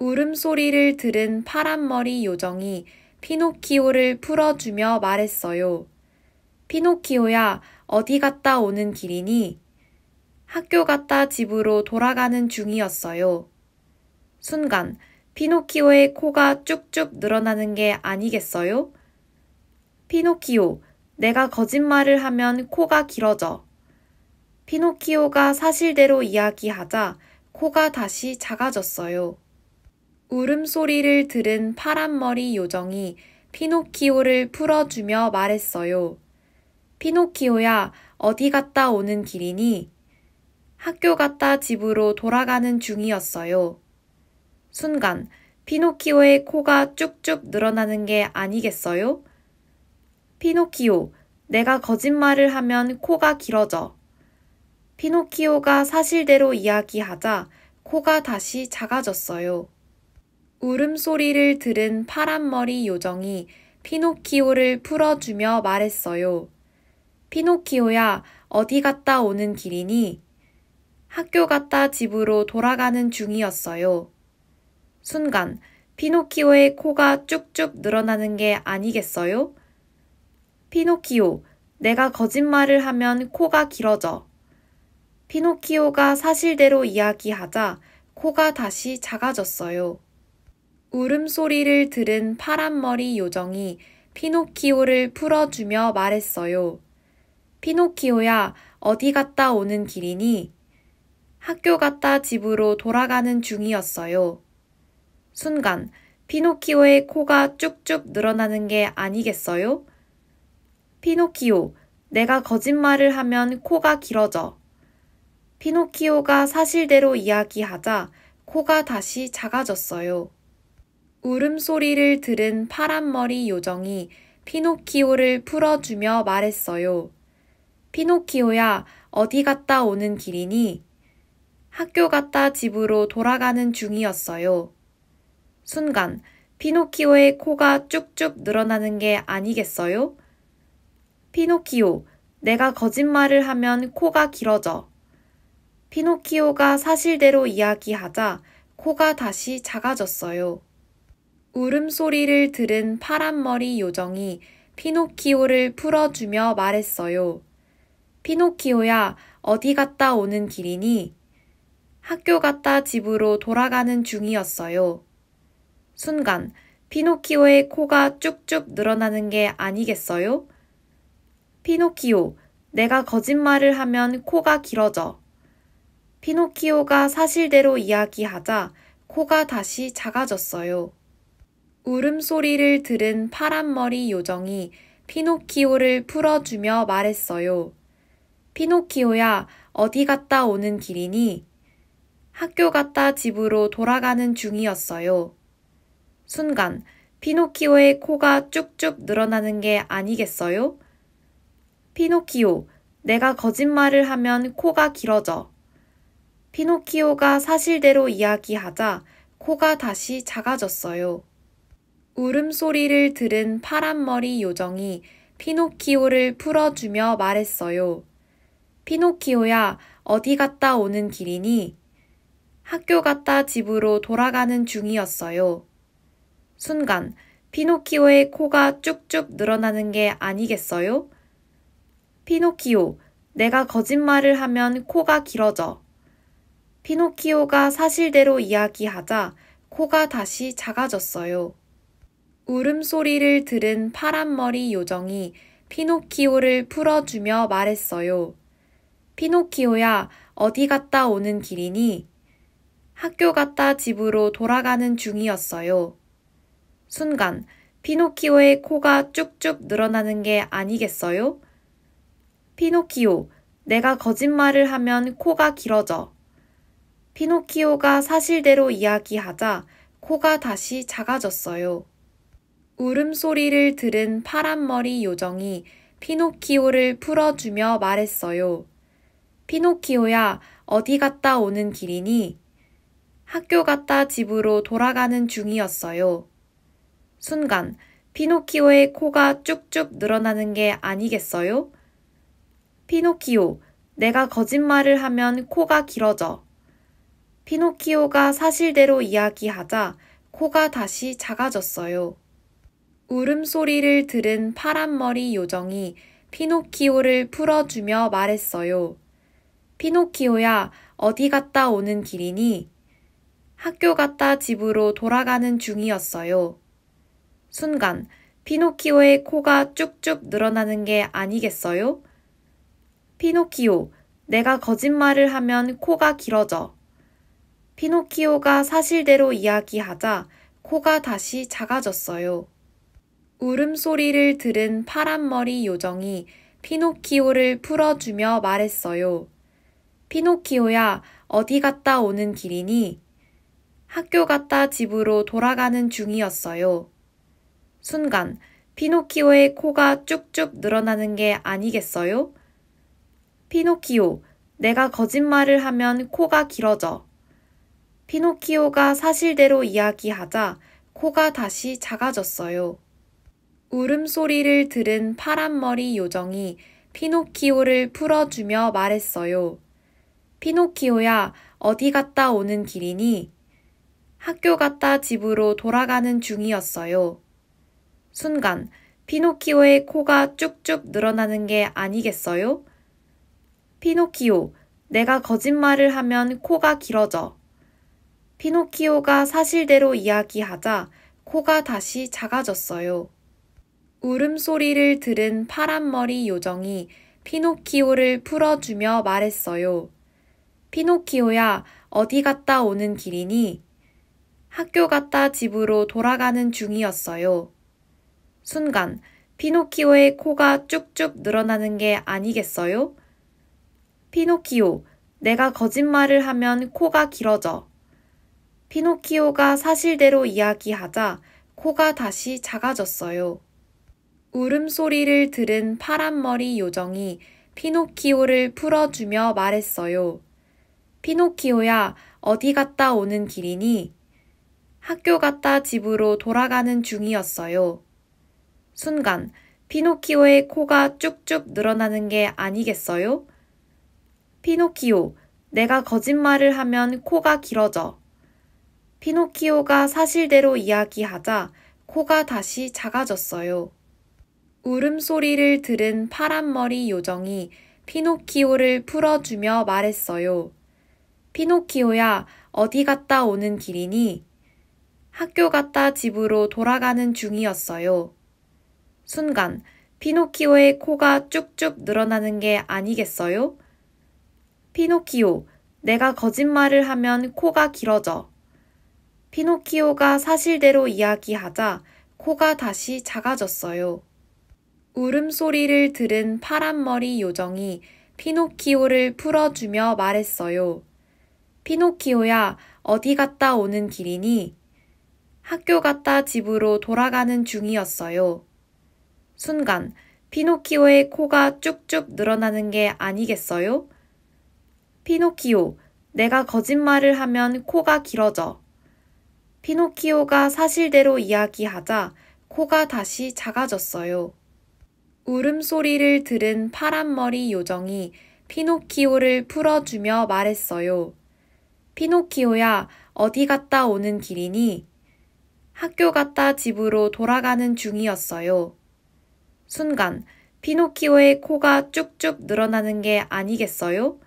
울음소리를 들은 파란머리 요정이 피노키오를 풀어주며 말했어요. 피노키오야, 어디 갔다 오는 길이니? 학교 갔다 집으로 돌아가는 중이었어요. 순간, 피노키오의 코가 쭉쭉 늘어나는 게 아니겠어요? 피노키오, 내가 거짓말을 하면 코가 길어져. 피노키오가 사실대로 이야기하자 코가 다시 작아졌어요. 울음소리를 들은 파란머리 요정이 피노키오를 풀어주며 말했어요. 피노키오야, 어디 갔다 오는 길이니? 학교 갔다 집으로 돌아가는 중이었어요. 순간, 피노키오의 코가 쭉쭉 늘어나는 게 아니겠어요? 피노키오, 내가 거짓말을 하면 코가 길어져. 피노키오가 사실대로 이야기하자 코가 다시 작아졌어요. 울음소리를 들은 파란머리 요정이 피노키오를 풀어주며 말했어요. 피노키오야, 어디 갔다 오는 길이니? 학교 갔다 집으로 돌아가는 중이었어요. 순간, 피노키오의 코가 쭉쭉 늘어나는 게 아니겠어요? 피노키오, 내가 거짓말을 하면 코가 길어져. 피노키오가 사실대로 이야기하자 코가 다시 작아졌어요. 울음소리를 들은 파란머리 요정이 피노키오를 풀어주며 말했어요. 피노키오야, 어디 갔다 오는 길이니? 학교 갔다 집으로 돌아가는 중이었어요. 순간, 피노키오의 코가 쭉쭉 늘어나는 게 아니겠어요? 피노키오, 내가 거짓말을 하면 코가 길어져. 피노키오가 사실대로 이야기하자 코가 다시 작아졌어요. 울음소리를 들은 파란머리 요정이 피노키오를 풀어주며 말했어요. 피노키오야, 어디 갔다 오는 길이니? 학교 갔다 집으로 돌아가는 중이었어요. 순간, 피노키오의 코가 쭉쭉 늘어나는 게 아니겠어요? 피노키오, 내가 거짓말을 하면 코가 길어져. 피노키오가 사실대로 이야기하자 코가 다시 작아졌어요. 울음소리를 들은 파란머리 요정이 피노키오를 풀어주며 말했어요. 피노키오야, 어디 갔다 오는 길이니? 학교 갔다 집으로 돌아가는 중이었어요. 순간, 피노키오의 코가 쭉쭉 늘어나는 게 아니겠어요? 피노키오, 내가 거짓말을 하면 코가 길어져. 피노키오가 사실대로 이야기하자 코가 다시 작아졌어요. 울음소리를 들은 파란머리 요정이 피노키오를 풀어주며 말했어요. 피노키오야, 어디 갔다 오는 길이니? 학교 갔다 집으로 돌아가는 중이었어요. 순간, 피노키오의 코가 쭉쭉 늘어나는 게 아니겠어요? 피노키오, 내가 거짓말을 하면 코가 길어져. 피노키오가 사실대로 이야기하자 코가 다시 작아졌어요. 울음소리를 들은 파란머리 요정이 피노키오를 풀어주며 말했어요. 피노키오야, 어디 갔다 오는 길이니? 학교 갔다 집으로 돌아가는 중이었어요. 순간, 피노키오의 코가 쭉쭉 늘어나는 게 아니겠어요? 피노키오, 내가 거짓말을 하면 코가 길어져. 피노키오가 사실대로 이야기하자 코가 다시 작아졌어요. 울음소리를 들은 파란머리 요정이 피노키오를 풀어주며 말했어요. 피노키오야, 어디 갔다 오는 길이니? 학교 갔다 집으로 돌아가는 중이었어요. 순간, 피노키오의 코가 쭉쭉 늘어나는 게 아니겠어요? 피노키오, 내가 거짓말을 하면 코가 길어져. 피노키오가 사실대로 이야기하자 코가 다시 작아졌어요. 울음소리를 들은 파란머리 요정이 피노키오를 풀어주며 말했어요. 피노키오야, 어디 갔다 오는 길이니? 학교 갔다 집으로 돌아가는 중이었어요. 순간, 피노키오의 코가 쭉쭉 늘어나는 게 아니겠어요? 피노키오, 내가 거짓말을 하면 코가 길어져. 피노키오가 사실대로 이야기하자 코가 다시 작아졌어요. 울음소리를 들은 파란머리 요정이 피노키오를 풀어주며 말했어요. 피노키오야, 어디 갔다 오는 길이니? 학교 갔다 집으로 돌아가는 중이었어요. 순간, 피노키오의 코가 쭉쭉 늘어나는 게 아니겠어요? 피노키오, 내가 거짓말을 하면 코가 길어져. 피노키오가 사실대로 이야기하자 코가 다시 작아졌어요. 울음소리를 들은 파란머리 요정이 피노키오를 풀어주며 말했어요. 피노키오야, 어디 갔다 오는 길이니? 학교 갔다 집으로 돌아가는 중이었어요. 순간, 피노키오의 코가 쭉쭉 늘어나는 게 아니겠어요? 피노키오, 내가 거짓말을 하면 코가 길어져. 피노키오가 사실대로 이야기하자 코가 다시 작아졌어요. 울음소리를 들은 파란머리 요정이 피노키오를 풀어주며 말했어요. 피노키오야, 어디 갔다 오는 길이니? 학교 갔다 집으로 돌아가는 중이었어요. 순간, 피노키오의 코가 쭉쭉 늘어나는 게 아니겠어요? 피노키오, 내가 거짓말을 하면 코가 길어져. 피노키오가 사실대로 이야기하자 코가 다시 작아졌어요. 울음소리를 들은 파란머리 요정이 피노키오를 풀어주며 말했어요. 피노키오야, 어디 갔다 오는 길이니? 학교 갔다 집으로 돌아가는 중이었어요. 순간, 피노키오의 코가 쭉쭉 늘어나는 게 아니겠어요? 피노키오, 내가 거짓말을 하면 코가 길어져. 피노키오가 사실대로 이야기하자 코가 다시 작아졌어요. 울음소리를 들은 파란머리 요정이 피노키오를 풀어주며 말했어요. 피노키오야, 어디 갔다 오는 길이니? 학교 갔다 집으로 돌아가는 중이었어요. 순간, 피노키오의 코가 쭉쭉 늘어나는 게 아니겠어요? 피노키오, 내가 거짓말을 하면 코가 길어져. 피노키오가 사실대로 이야기하자 코가 다시 작아졌어요. 울음소리를 들은 파란머리 요정이 피노키오를 풀어주며 말했어요. 피노키오야, 어디 갔다 오는 길이니? 학교 갔다 집으로 돌아가는 중이었어요. 순간, 피노키오의 코가 쭉쭉 늘어나는 게 아니겠어요? 피노키오, 내가 거짓말을 하면 코가 길어져. 피노키오가 사실대로 이야기하자 코가 다시 작아졌어요. 울음소리를 들은 파란머리 요정이 피노키오를 풀어주며 말했어요. 피노키오야, 어디 갔다 오는 길이니? 학교 갔다 집으로 돌아가는 중이었어요. 순간, 피노키오의 코가 쭉쭉 늘어나는 게 아니겠어요? 피노키오, 내가 거짓말을 하면 코가 길어져. 피노키오가 사실대로 이야기하자 코가 다시 작아졌어요. 울음소리를 들은 파란머리 요정이 피노키오를 풀어주며 말했어요. 피노키오야, 어디 갔다 오는 길이니? 학교 갔다 집으로 돌아가는 중이었어요. 순간, 피노키오의 코가 쭉쭉 늘어나는 게 아니겠어요?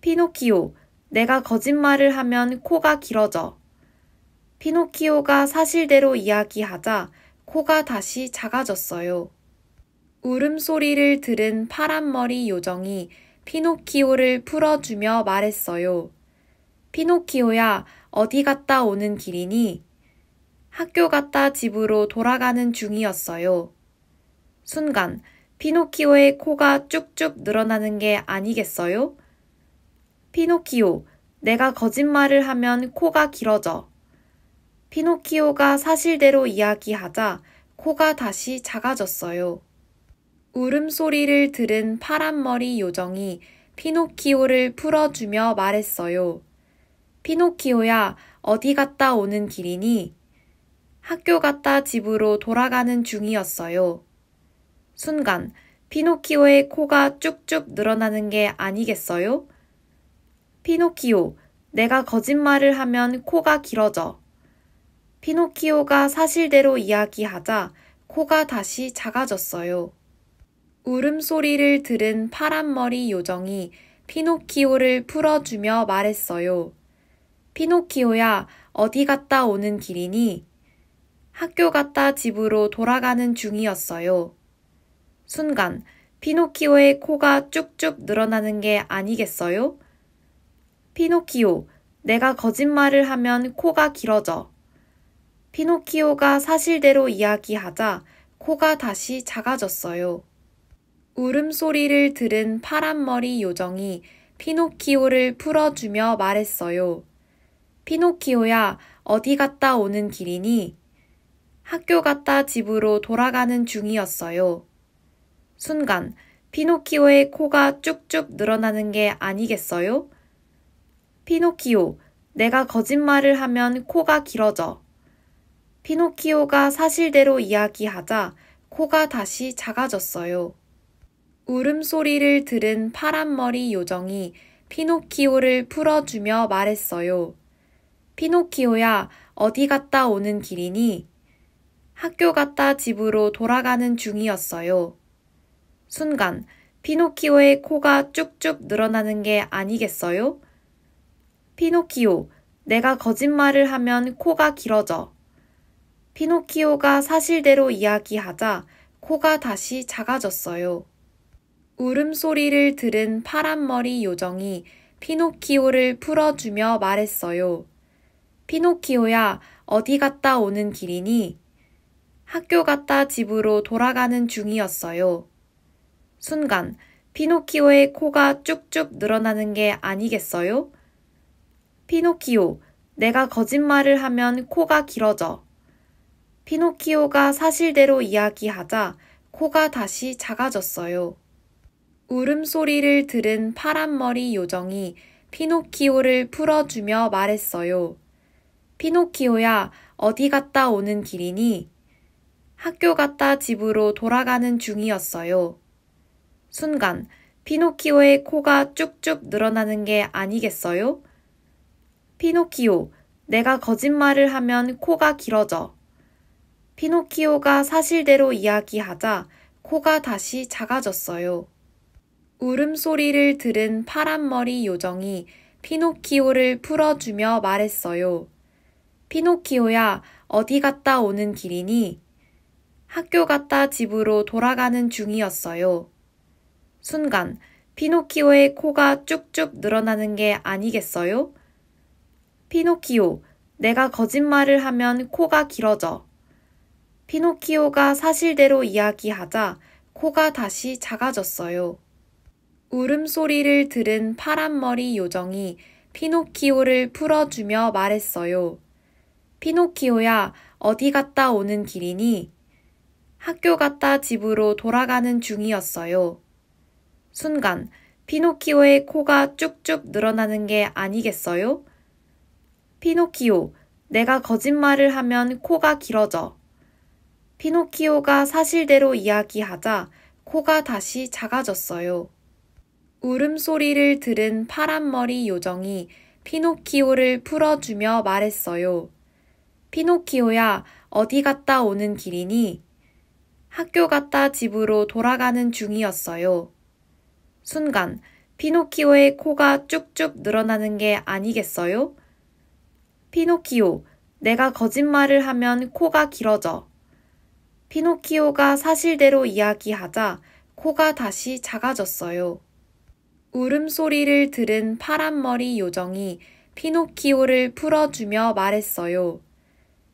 피노키오, 내가 거짓말을 하면 코가 길어져. 피노키오가 사실대로 이야기하자 코가 다시 작아졌어요. 울음소리를 들은 파란머리 요정이 피노키오를 풀어주며 말했어요. 피노키오야, 어디 갔다 오는 길이니? 학교 갔다 집으로 돌아가는 중이었어요. 순간, 피노키오의 코가 쭉쭉 늘어나는 게 아니겠어요? 피노키오, 내가 거짓말을 하면 코가 길어져. 피노키오가 사실대로 이야기하자 코가 다시 작아졌어요. 울음소리를 들은 파란머리 요정이 피노키오를 풀어주며 말했어요. 피노키오야, 어디 갔다 오는 길이니? 학교 갔다 집으로 돌아가는 중이었어요. 순간, 피노키오의 코가 쭉쭉 늘어나는 게 아니겠어요? 피노키오, 내가 거짓말을 하면 코가 길어져. 피노키오가 사실대로 이야기하자 코가 다시 작아졌어요. 울음소리를 들은 파란머리 요정이 피노키오를 풀어주며 말했어요. 피노키오야, 어디 갔다 오는 길이니? 학교 갔다 집으로 돌아가는 중이었어요. 순간, 피노키오의 코가 쭉쭉 늘어나는 게 아니겠어요? 피노키오, 내가 거짓말을 하면 코가 길어져. 피노키오가 사실대로 이야기하자 코가 다시 작아졌어요. 울음소리를 들은 파란머리 요정이 피노키오를 풀어주며 말했어요. 피노키오야, 어디 갔다 오는 길이니? 학교 갔다 집으로 돌아가는 중이었어요. 순간, 피노키오의 코가 쭉쭉 늘어나는 게 아니겠어요? 피노키오, 내가 거짓말을 하면 코가 길어져. 피노키오가 사실대로 이야기하자 코가 다시 작아졌어요. 울음소리를 들은 파란머리 요정이 피노키오를 풀어주며 말했어요. 피노키오야, 어디 갔다 오는 길이니? 학교 갔다 집으로 돌아가는 중이었어요. 순간, 피노키오의 코가 쭉쭉 늘어나는 게 아니겠어요? 피노키오, 내가 거짓말을 하면 코가 길어져. 피노키오가 사실대로 이야기하자 코가 다시 작아졌어요. 울음소리를 들은 파란머리 요정이 피노키오를 풀어주며 말했어요. 피노키오야, 어디 갔다 오는 길이니? 학교 갔다 집으로 돌아가는 중이었어요. 순간, 피노키오의 코가 쭉쭉 늘어나는 게 아니겠어요? 피노키오, 내가 거짓말을 하면 코가 길어져. 피노키오가 사실대로 이야기하자 코가 다시 작아졌어요. 울음소리를 들은 파란머리 요정이 피노키오를 풀어주며 말했어요. 피노키오야, 어디 갔다 오는 길이니? 학교 갔다 집으로 돌아가는 중이었어요. 순간, 피노키오의 코가 쭉쭉 늘어나는 게 아니겠어요? 피노키오, 내가 거짓말을 하면 코가 길어져. 피노키오가 사실대로 이야기하자 코가 다시 작아졌어요. 울음소리를 들은 파란머리 요정이 피노키오를 풀어주며 말했어요. 피노키오야, 어디 갔다 오는 길이니? 학교 갔다 집으로 돌아가는 중이었어요. 순간, 피노키오의 코가 쭉쭉 늘어나는 게 아니겠어요? 피노키오, 내가 거짓말을 하면 코가 길어져. 피노키오가 사실대로 이야기하자 코가 다시 작아졌어요. 울음소리를 들은 파란머리 요정이 피노키오를 풀어주며 말했어요. 피노키오야, 어디 갔다 오는 길이니? 학교 갔다 집으로 돌아가는 중이었어요. 순간, 피노키오의 코가 쭉쭉 늘어나는 게 아니겠어요? 피노키오, 내가 거짓말을 하면 코가 길어져. 피노키오가 사실대로 이야기하자 코가 다시 작아졌어요. 울음소리를 들은 파란머리 요정이 피노키오를 풀어주며 말했어요. 피노키오야, 어디 갔다 오는 길이니? 학교 갔다 집으로 돌아가는 중이었어요. 순간, 피노키오의 코가 쭉쭉 늘어나는 게 아니겠어요? 피노키오, 내가 거짓말을 하면 코가 길어져. 피노키오가 사실대로 이야기하자 코가 다시 작아졌어요. 울음소리를 들은 파란머리 요정이 피노키오를 풀어주며 말했어요.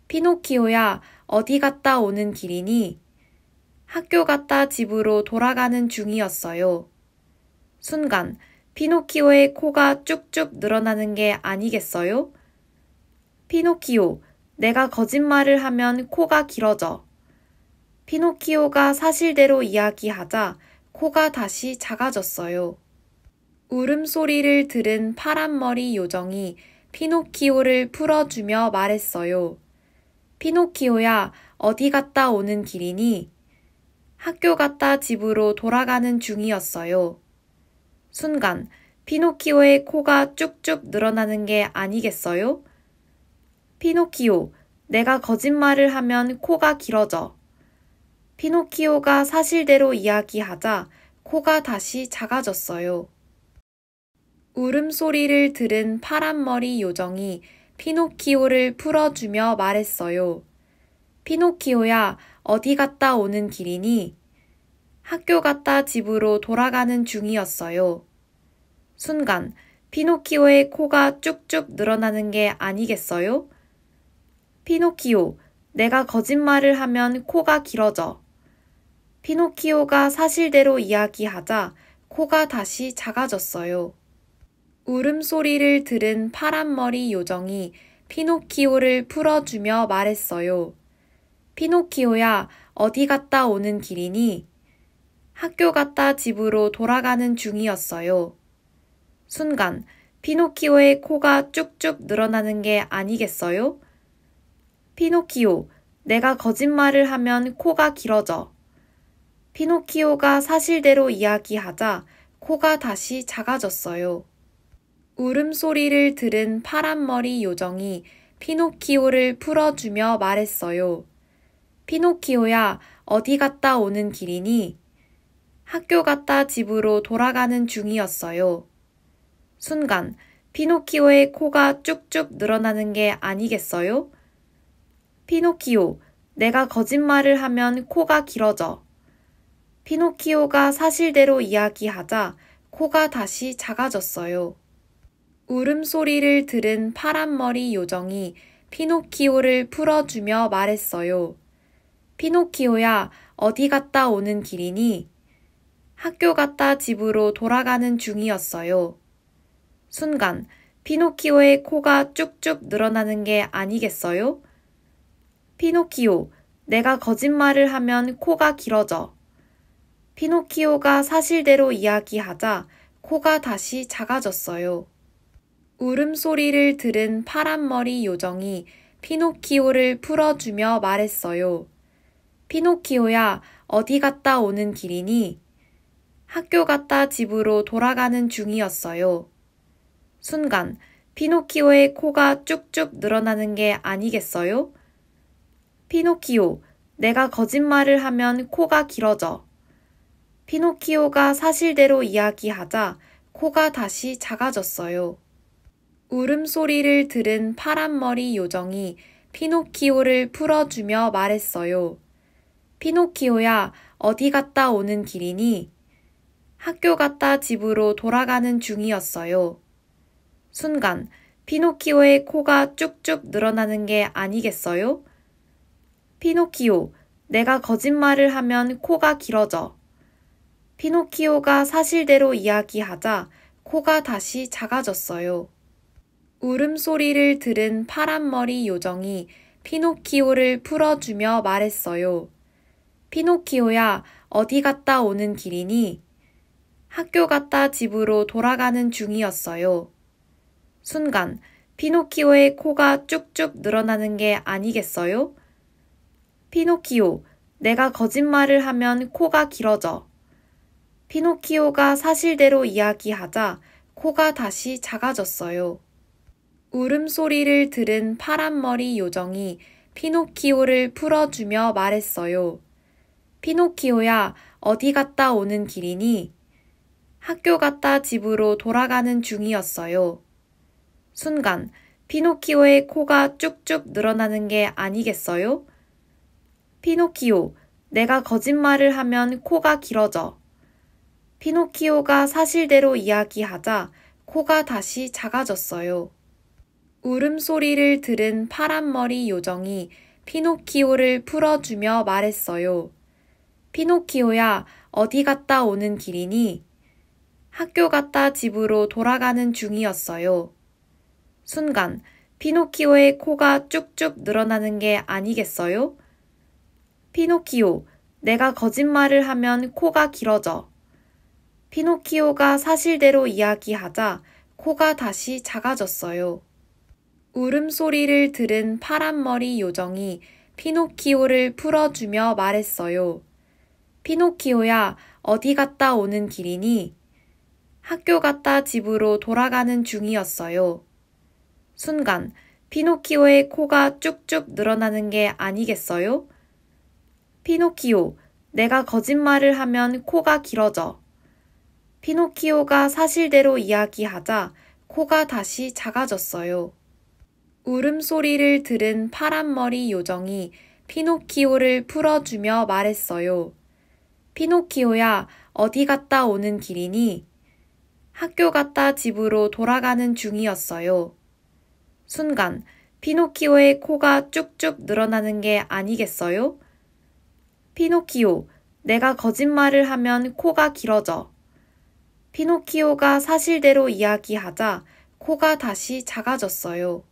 피노키오야, 어디 갔다 오는 길이니? 학교 갔다 집으로 돌아가는 중이었어요. 순간, 피노키오의 코가 쭉쭉 늘어나는 게 아니겠어요? 피노키오, 내가 거짓말을 하면 코가 길어져. 피노키오가 사실대로 이야기하자 코가 다시 작아졌어요. 울음소리를 들은 파란머리 요정이 피노키오를 풀어주며 말했어요. 피노키오야, 어디 갔다 오는 길이니? 학교 갔다 집으로 돌아가는 중이었어요. 순간, 피노키오의 코가 쭉쭉 늘어나는 게 아니겠어요? 피노키오, 내가 거짓말을 하면 코가 길어져. 피노키오가 사실대로 이야기하자 코가 다시 작아졌어요. 울음소리를 들은 파란머리 요정이 피노키오를 풀어주며 말했어요. 피노키오야, 어디 갔다 오는 길이니? 학교 갔다 집으로 돌아가는 중이었어요. 순간, 피노키오의 코가 쭉쭉 늘어나는 게 아니겠어요? 피노키오, 내가 거짓말을 하면 코가 길어져. 피노키오가 사실대로 이야기하자 코가 다시 작아졌어요. 울음소리를 들은 파란머리 요정이 피노키오를 풀어주며 말했어요. 피노키오야, 어디 갔다 오는 길이니? 학교 갔다 집으로 돌아가는 중이었어요. 순간, 피노키오의 코가 쭉쭉 늘어나는 게 아니겠어요? 피노키오, 내가 거짓말을 하면 코가 길어져. 피노키오가 사실대로 이야기하자 코가 다시 작아졌어요. 울음소리를 들은 파란머리 요정이 피노키오를 풀어주며 말했어요. 피노키오야, 어디 갔다 오는 길이니? 학교 갔다 집으로 돌아가는 중이었어요. 순간, 피노키오의 코가 쭉쭉 늘어나는 게 아니겠어요? 피노키오, 내가 거짓말을 하면 코가 길어져. 피노키오가 사실대로 이야기하자 코가 다시 작아졌어요. 울음소리를 들은 파란머리 요정이 피노키오를 풀어주며 말했어요. 피노키오야, 어디 갔다 오는 길이니? 학교 갔다 집으로 돌아가는 중이었어요. 순간, 피노키오의 코가 쭉쭉 늘어나는 게 아니겠어요? 피노키오, 내가 거짓말을 하면 코가 길어져. 피노키오가 사실대로 이야기하자 코가 다시 작아졌어요. 울음소리를 들은 파란머리 요정이 피노키오를 풀어주며 말했어요. 피노키오야, 어디 갔다 오는 길이니? 학교 갔다 집으로 돌아가는 중이었어요. 순간, 피노키오의 코가 쭉쭉 늘어나는 게 아니겠어요? 피노키오, 내가 거짓말을 하면 코가 길어져. 피노키오가 사실대로 이야기하자 코가 다시 작아졌어요. 울음소리를 들은 파란머리 요정이 피노키오를 풀어주며 말했어요. 피노키오야, 어디 갔다 오는 길이니? 학교 갔다 집으로 돌아가는 중이었어요. 순간, 피노키오의 코가 쭉쭉 늘어나는 게 아니겠어요? 피노키오, 내가 거짓말을 하면 코가 길어져. 피노키오가 사실대로 이야기하자 코가 다시 작아졌어요. 울음소리를 들은 파란머리 요정이 피노키오를 풀어주며 말했어요. 피노키오야, 어디 갔다 오는 길이니? 학교 갔다 집으로 돌아가는 중이었어요. 순간, 피노키오의 코가 쭉쭉 늘어나는 게 아니겠어요? 피노키오, 내가 거짓말을 하면 코가 길어져. 피노키오가 사실대로 이야기하자 코가 다시 작아졌어요. 울음소리를 들은 파란머리 요정이 피노키오를 풀어주며 말했어요. 피노키오야, 어디 갔다 오는 길이니? 학교 갔다 집으로 돌아가는 중이었어요. 순간, 피노키오의 코가 쭉쭉 늘어나는 게 아니겠어요? 피노키오, 내가 거짓말을 하면 코가 길어져. 피노키오가 사실대로 이야기하자 코가 다시 작아졌어요. 울음소리를 들은 파란머리 요정이 피노키오를 풀어주며 말했어요. 피노키오야, 어디 갔다 오는 길이니? 학교 갔다 집으로 돌아가는 중이었어요. 순간, 피노키오의 코가 쭉쭉 늘어나는 게 아니겠어요? 피노키오, 내가 거짓말을 하면 코가 길어져. 피노키오가 사실대로 이야기하자 코가 다시 작아졌어요. 울음소리를 들은 파란머리 요정이 피노키오를 풀어주며 말했어요. 피노키오야, 어디 갔다 오는 길이니? 학교 갔다 집으로 돌아가는 중이었어요. 순간, 피노키오의 코가 쭉쭉 늘어나는 게 아니겠어요? 피노키오, 내가 거짓말을 하면 코가 길어져. 피노키오가 사실대로 이야기하자 코가 다시 작아졌어요. 울음소리를 들은 파란머리 요정이 피노키오를 풀어주며 말했어요. 피노키오야, 어디 갔다 오는 길이니? 학교 갔다 집으로 돌아가는 중이었어요. 순간, 피노키오의 코가 쭉쭉 늘어나는 게 아니겠어요? 피노키오, 내가 거짓말을 하면 코가 길어져. 피노키오가 사실대로 이야기하자 코가 다시 작아졌어요.